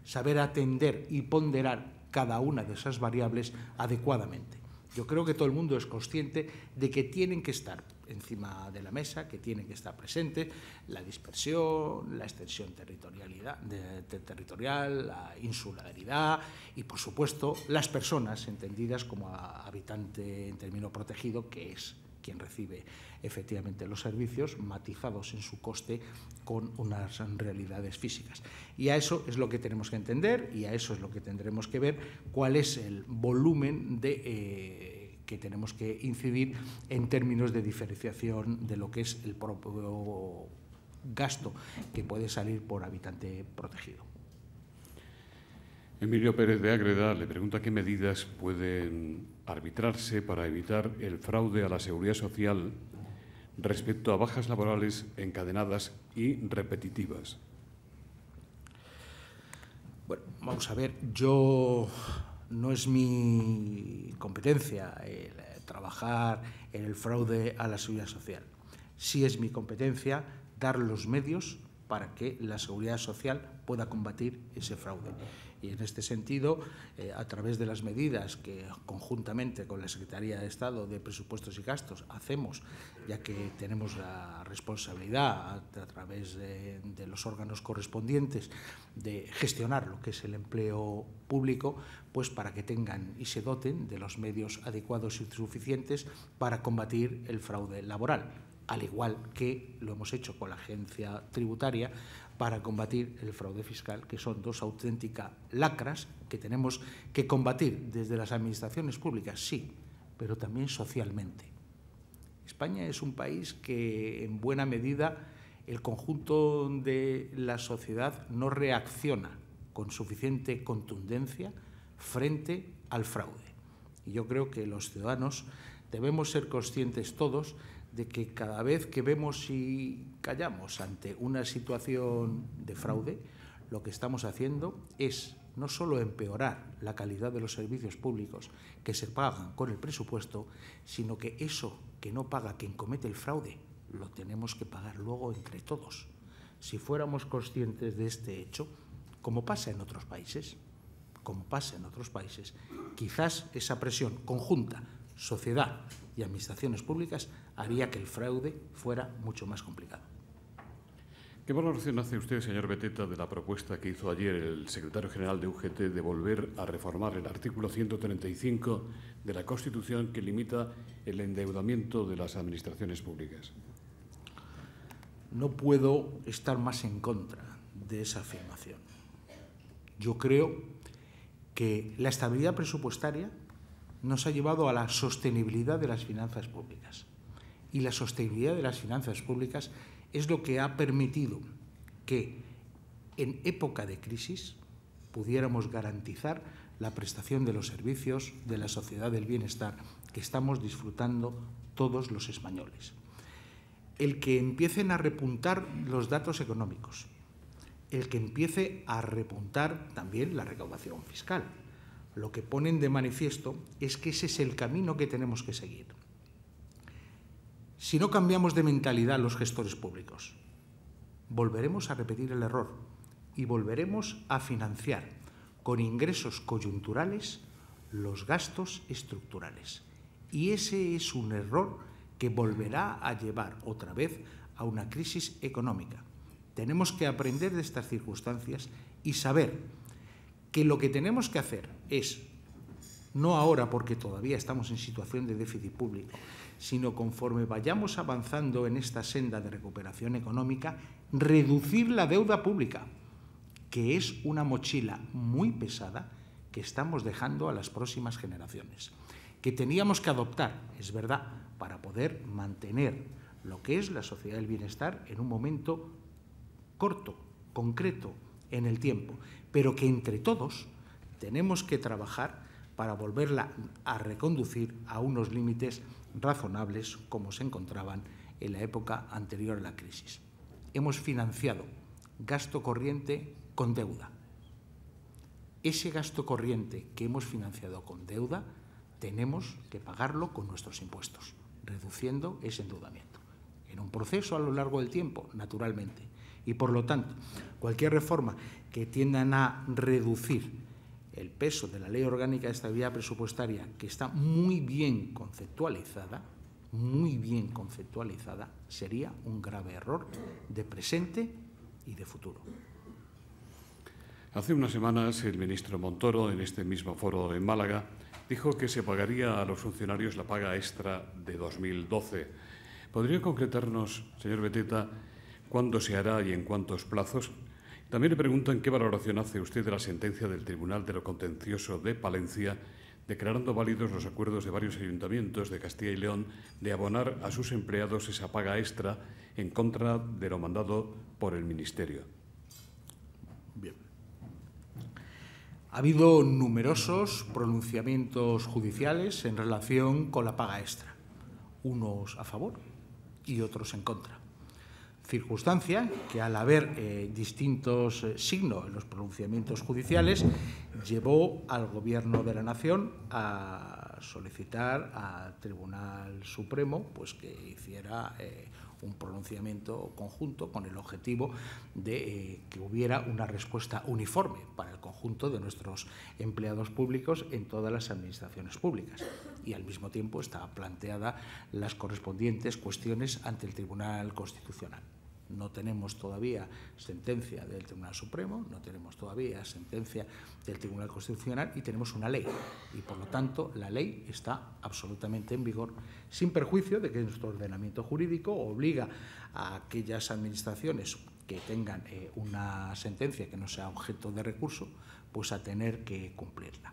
Speaker 3: saber atender y ponderar cada una de esas variables adecuadamente. Yo creo que todo el mundo es consciente de que tienen que estar encima de la mesa, que tienen que estar presentes la dispersión, la extensión territorialidad, territorial, la insularidad y, por supuesto, las personas entendidas como habitante en término protegido, que es quien recibe efectivamente los servicios, matizados en su coste con unas realidades físicas. Y a eso es lo que tenemos que entender y a eso es lo que tendremos que ver cuál es el volumen eh, que tenemos que incidir en términos de diferenciación de lo que es el propio gasto que puede salir por habitante protegido.
Speaker 1: Emilio Pérez de Ágreda le pregunta qué medidas pueden arbitrarse para evitar el fraude a la seguridad social respecto a bajas laborales encadenadas y repetitivas? Bueno, vamos
Speaker 3: a ver, yo no es mi competencia trabajar en el fraude a la seguridad social. Sí es mi competencia dar los medios para que la seguridad social pueda combatir ese fraude. Y en este sentido, eh, a través de las medidas que conjuntamente con la Secretaría de Estado de Presupuestos y Gastos hacemos, ya que tenemos la responsabilidad a, través de los órganos correspondientes de gestionar lo que es el empleo público, pues para que tengan y se doten de los medios adecuados y suficientes para combatir el fraude laboral al igual que lo hemos hecho con la agencia tributaria, para combatir el fraude fiscal, que son dos auténticas lacras que tenemos que combatir desde las administraciones públicas, sí, pero también socialmente. España es un país que en buena medida el conjunto de la sociedad no reacciona con suficiente contundencia frente al fraude. Y yo creo que los ciudadanos debemos ser conscientes todos de que cada vez que vemos y callamos ante una situación de fraude, lo que estamos haciendo es no solo empeorar la calidad de los servicios públicos que se pagan con el presupuesto, sino que eso que no paga quien comete el fraude lo tenemos que pagar luego entre todos. Si fuéramos conscientes de este hecho, como pasa en otros países, como pasa en otros países, quizás esa presión conjunta, sociedad y administraciones públicas haría que el fraude fuera mucho más complicado.
Speaker 1: ¿Qué valoración hace usted, señor Beteta, de la propuesta que hizo ayer el secretario general de UGT de volver a reformar el artículo 135 de la Constitución que limita el endeudamiento de las administraciones públicas? No puedo estar más en contra de esa afirmación. Yo
Speaker 3: creo que la estabilidad presupuestaria nos ha llevado a la sostenibilidad de las finanzas públicas. Y la sostenibilidad de las finanzas públicas es lo que ha permitido que en época de crisis pudiéramos garantizar la prestación de los servicios de la sociedad del bienestar que estamos disfrutando todos los españoles. El que empiecen a repuntar los datos económicos, el que empiece a repuntar también la recaudación fiscal. Lo que ponen de manifiesto es que ese es el camino que tenemos que seguir si no cambiamos de mentalidad los gestores públicos. Volveremos a repetir el error y volveremos a financiar con ingresos coyunturales los gastos estructurales. Y ese es un error que volverá a llevar otra vez a una crisis económica. Tenemos que aprender de estas circunstancias y saber que lo que tenemos que hacer es, no ahora porque todavía estamos en situación de déficit público, sino conforme vayamos avanzando en esta senda de recuperación económica,
Speaker 2: reducir
Speaker 3: la deuda pública, que es una mochila muy pesada que estamos dejando a las próximas generaciones, que teníamos que adoptar, es verdad, para poder mantener lo que es la sociedad del bienestar en un momento corto, concreto, en el tiempo, pero que entre todos tenemos que trabajar para volverla a reconducir a unos límites razonables como se encontraban en la época anterior a la crisis. Hemos financiado gasto corriente con deuda. Ese gasto corriente que hemos financiado con deuda tenemos que pagarlo con nuestros impuestos, reduciendo ese endeudamiento. En un proceso a lo largo del tiempo, naturalmente. Y por lo tanto, cualquier reforma que tiendan a reducir el peso de la ley orgánica de estabilidad presupuestaria, que está muy bien conceptualizada,
Speaker 1: muy bien
Speaker 3: conceptualizada, sería un grave error de presente y de futuro.
Speaker 1: Hace unas semanas el ministro Montoro, en este mismo foro en Málaga, dijo que se pagaría a los funcionarios la paga extra de 2012. ¿Podría concretarnos, señor Beteta, cuándo se hará y en cuántos plazos? También le preguntan qué valoración hace usted de la sentencia del Tribunal de lo Contencioso de Palencia declarando válidos los acuerdos de varios ayuntamientos de Castilla y León de abonar a sus empleados esa paga extra en contra de lo mandado por el Ministerio.
Speaker 3: Bien. Ha habido numerosos pronunciamientos judiciales en relación con la paga extra, unos a favor y otros en contra circunstancia que al haber eh, distintos eh, signos en los pronunciamientos judiciales llevó al Gobierno de la Nación a solicitar al Tribunal Supremo pues, que hiciera eh, un pronunciamiento conjunto con el objetivo de que hubiera una respuesta uniforme para el conjunto de nuestros empleados públicos en todas las administraciones públicas. Y al mismo tiempo está planteada las correspondientes cuestiones ante el Tribunal Constitucional. No tenemos todavía sentencia del Tribunal Supremo, no tenemos todavía sentencia del Tribunal Constitucional y tenemos una ley. Y por lo tanto, la ley está absolutamente en vigor, sin perjuicio de que nuestro ordenamiento jurídico obliga a aquellas administraciones que tengan eh, una sentencia que no sea objeto de recurso, pues a tener que cumplirla.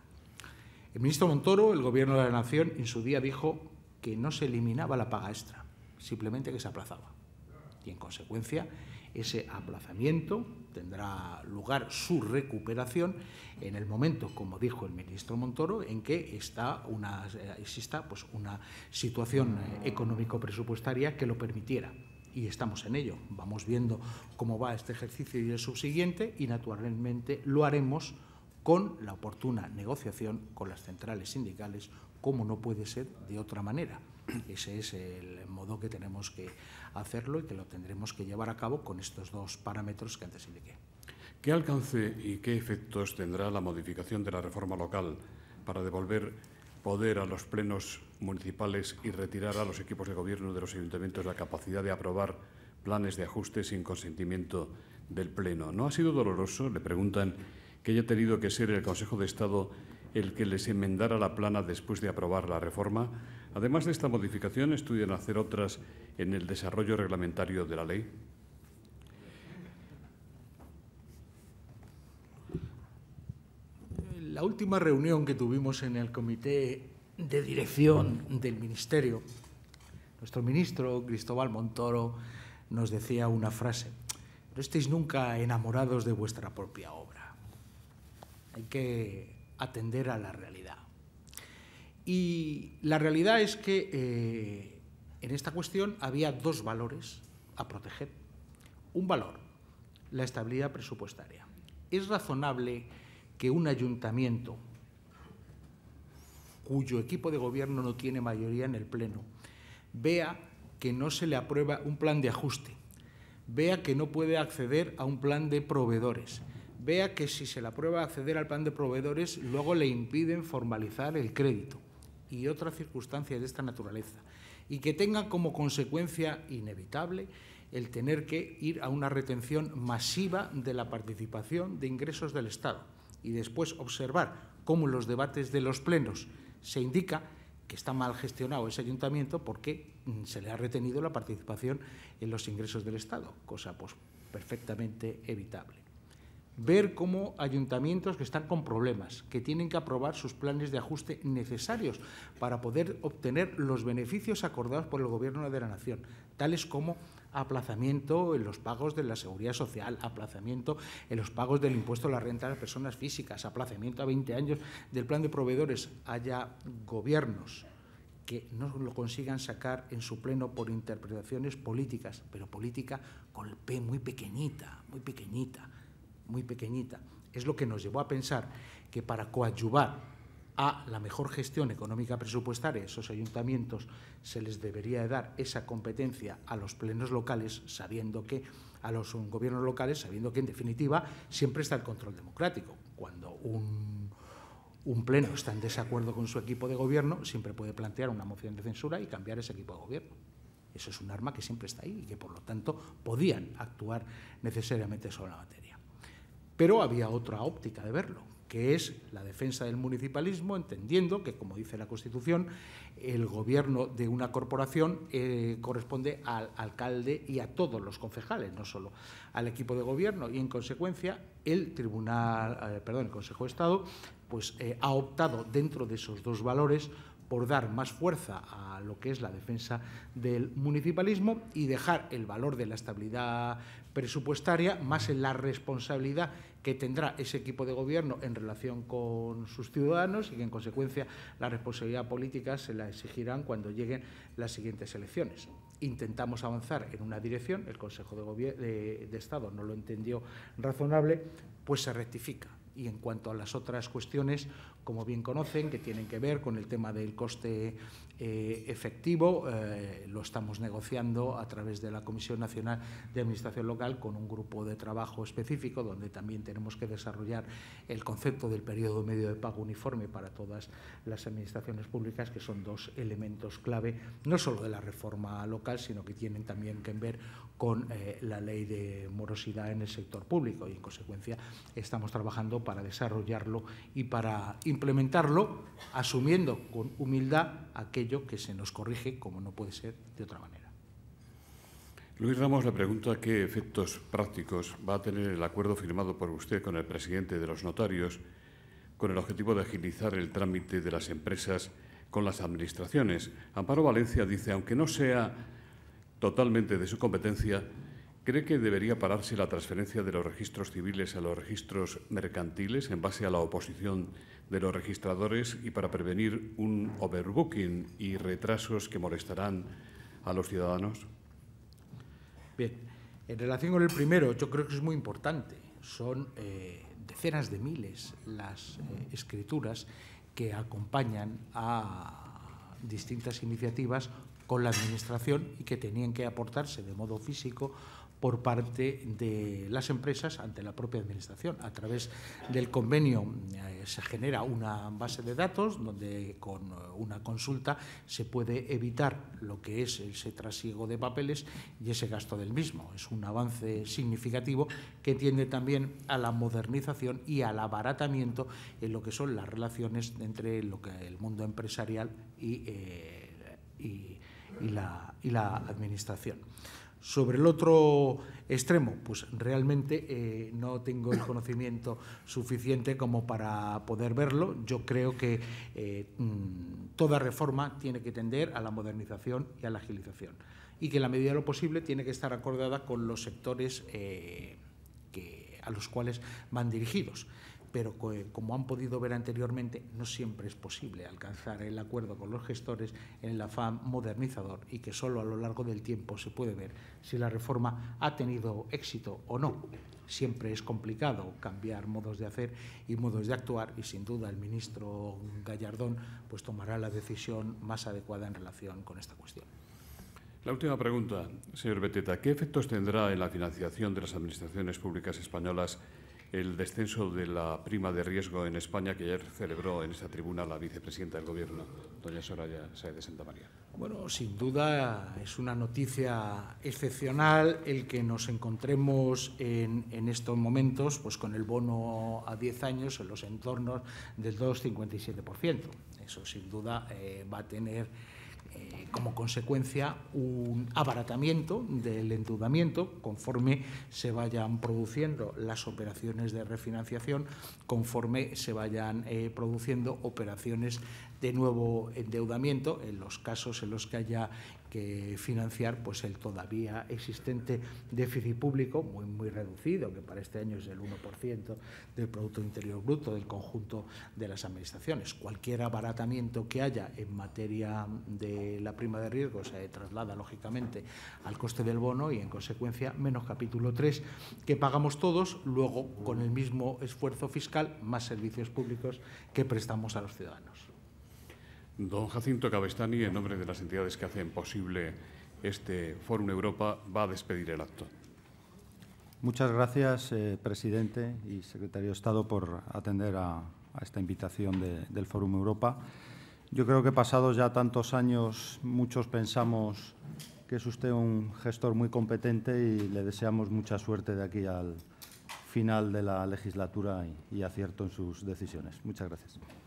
Speaker 3: El ministro Montoro, el Gobierno de la Nación, en su día dijo que no se eliminaba la paga extra, simplemente que se aplazaba y, en consecuencia, ese aplazamiento tendrá lugar su recuperación en el momento, como dijo el ministro Montoro, en que está una, eh, exista pues, una situación eh, económico-presupuestaria que lo permitiera y estamos en ello. Vamos viendo cómo va este ejercicio y el subsiguiente y, naturalmente, lo haremos con la oportuna negociación con las centrales sindicales, como no puede ser de otra manera. Ese es el modo que tenemos que hacerlo y que lo tendremos que llevar a cabo con estos dos parámetros que antes indiqué.
Speaker 1: ¿Qué alcance y qué efectos tendrá la modificación de la reforma local para devolver poder a los plenos municipales y retirar a los equipos de gobierno de los ayuntamientos la capacidad de aprobar planes de ajuste sin consentimiento del Pleno. ¿No ha sido doloroso? Le preguntan que haya tenido que ser el Consejo de Estado el que les enmendara la plana después de aprobar la reforma. Además de esta modificación, ¿estudian hacer otras en el desarrollo reglamentario de la ley?
Speaker 3: La última reunión que tuvimos en el comité de dirección del Ministerio, nuestro ministro Cristóbal Montoro nos decía una frase, no estéis nunca enamorados de vuestra propia obra, hay que atender a la realidad. Y la realidad es que eh, en esta cuestión había dos valores a proteger. Un valor, la estabilidad presupuestaria. Es razonable que un ayuntamiento cuyo equipo de gobierno no tiene mayoría en el Pleno vea que no se le aprueba un plan de ajuste, vea que no puede acceder a un plan de proveedores, vea que si se le aprueba acceder al plan de proveedores, luego le impiden formalizar el crédito y otras circunstancias de esta naturaleza, y que tenga como consecuencia inevitable el tener que ir a una retención masiva de la participación de ingresos del Estado y después observar cómo los debates de los plenos se indica que está mal gestionado ese ayuntamiento porque mm, se le ha retenido la participación en los ingresos del Estado, cosa pues perfectamente evitable ver cómo ayuntamientos que están con problemas, que tienen que aprobar sus planes de ajuste necesarios para poder obtener los beneficios acordados por el Gobierno de la Nación, tales como aplazamiento en los pagos de la seguridad social, aplazamiento en los pagos del impuesto a la renta de las personas físicas, aplazamiento a 20 años del plan de proveedores. Haya gobiernos que no lo consigan sacar en su pleno por interpretaciones políticas, pero política con el P muy pequeñita, muy pequeñita muy pequeñita. Es lo que nos llevó a pensar que para coadyuvar a la mejor gestión económica presupuestaria, esos ayuntamientos se les debería dar esa competencia a los plenos locales, sabiendo que a los gobiernos locales, sabiendo que en definitiva siempre está el control democrático. Cuando un, un pleno está en desacuerdo con su equipo de gobierno, siempre puede plantear una moción de censura y cambiar ese equipo de gobierno. Eso es un arma que siempre está ahí y que, por lo tanto, podían actuar necesariamente sobre la materia. Pero había otra óptica de verlo, que es la defensa del municipalismo, entendiendo que, como dice la Constitución, el gobierno de una corporación eh, corresponde al alcalde y a todos los concejales, no solo al equipo de gobierno. Y, en consecuencia, el Tribunal, eh, perdón, el Consejo de Estado, pues eh, ha optado dentro de esos dos valores por dar más fuerza a lo que es la defensa del municipalismo y dejar el valor de la estabilidad presupuestaria más en la responsabilidad que tendrá ese equipo de gobierno en relación con sus ciudadanos y que, en consecuencia, la responsabilidad política se la exigirán cuando lleguen las siguientes elecciones. Intentamos avanzar en una dirección, el Consejo de, Estado no lo entendió razonable, pues se rectifica y en cuanto a las otras cuestiones, como bien conocen, que tienen que ver con el tema del coste eh, efectivo eh, lo estamos negociando a través de la Comisión Nacional de Administración Local con un grupo de trabajo específico donde también tenemos que desarrollar el concepto del periodo medio de pago uniforme para todas las administraciones públicas, que son dos elementos clave, no solo de la reforma local, sino que tienen también que ver con eh, la ley de morosidad en el sector público y, en consecuencia, estamos trabajando para desarrollarlo y para implementarlo, asumiendo con humildad aquello que se nos corrige, como no puede ser de otra manera.
Speaker 1: Luis Ramos le pregunta qué efectos prácticos va a tener el acuerdo firmado por usted con el presidente de los notarios con el objetivo de agilizar el trámite de las empresas con las administraciones. Amparo Valencia dice, aunque no sea totalmente de su competencia, ¿cree que debería pararse la transferencia de los registros civiles a los registros mercantiles en base a la oposición de los registradores y para prevenir un overbooking y retrasos que molestarán a los ciudadanos?
Speaker 3: Bien, en relación con el primero, yo creo que es muy importante. Son eh, decenas de miles las eh, escrituras que acompañan a distintas iniciativas con la Administración y que tenían que aportarse de modo físico por parte de las empresas ante la propia Administración. A través del convenio eh, se genera una base de datos donde con eh, una consulta se puede evitar lo que es ese trasiego de papeles y ese gasto del mismo. Es un avance significativo que tiende también a la modernización y al abaratamiento en lo que son las relaciones entre lo que el mundo empresarial y, eh, y y la, y la administración. Sobre el otro extremo, pues realmente eh, no tengo el conocimiento suficiente como para poder verlo. Yo creo que eh, mm, toda reforma tiene que tender a la modernización y a la agilización y que en la medida de lo posible tiene que estar acordada con los sectores eh, a los cuales van dirigidos pero eh, como han podido ver anteriormente, no siempre es posible alcanzar el acuerdo con los gestores en el afán modernizador y que solo a lo largo del tiempo se puede ver si la reforma ha tenido éxito o no. Siempre es complicado cambiar modos de hacer y modos de actuar y sin duda el ministro Gallardón pues tomará la decisión más adecuada en relación con esta cuestión.
Speaker 1: La última pregunta, señor Beteta, ¿qué efectos tendrá en la financiación de las administraciones públicas españolas el descenso de la prima de riesgo en España que ayer celebró en esta tribuna la vicepresidenta del Gobierno, doña Soraya Sáez de Santa María.
Speaker 3: Bueno, sin duda es una noticia excepcional el que nos encontremos en, estos momentos pues con el bono a 10 años en los entornos del 2,57%. Eso sin duda eh, va a tener eh, como consecuencia un abaratamiento del endeudamiento conforme se vayan produciendo las operaciones de refinanciación, conforme se vayan eh, produciendo operaciones de nuevo endeudamiento en los casos en los que haya que financiar pues el todavía existente déficit público muy muy reducido que para este año es el 1% del producto interior bruto del conjunto de las administraciones cualquier abaratamiento que haya en materia de la prima de riesgo se traslada lógicamente al coste del bono y en consecuencia menos capítulo 3 que pagamos todos luego con el mismo esfuerzo fiscal más servicios públicos que prestamos a los ciudadanos
Speaker 1: Don Jacinto Cabestani, en nombre de las entidades que hacen posible este Fórum Europa, va a despedir el acto.
Speaker 3: Muchas gracias, eh, presidente y secretario de Estado, por atender a, esta invitación del Fórum Europa. Yo creo que pasados ya tantos años, muchos pensamos que es usted un gestor muy competente y le deseamos mucha suerte de aquí al final de la legislatura y acierto en sus decisiones. Muchas gracias.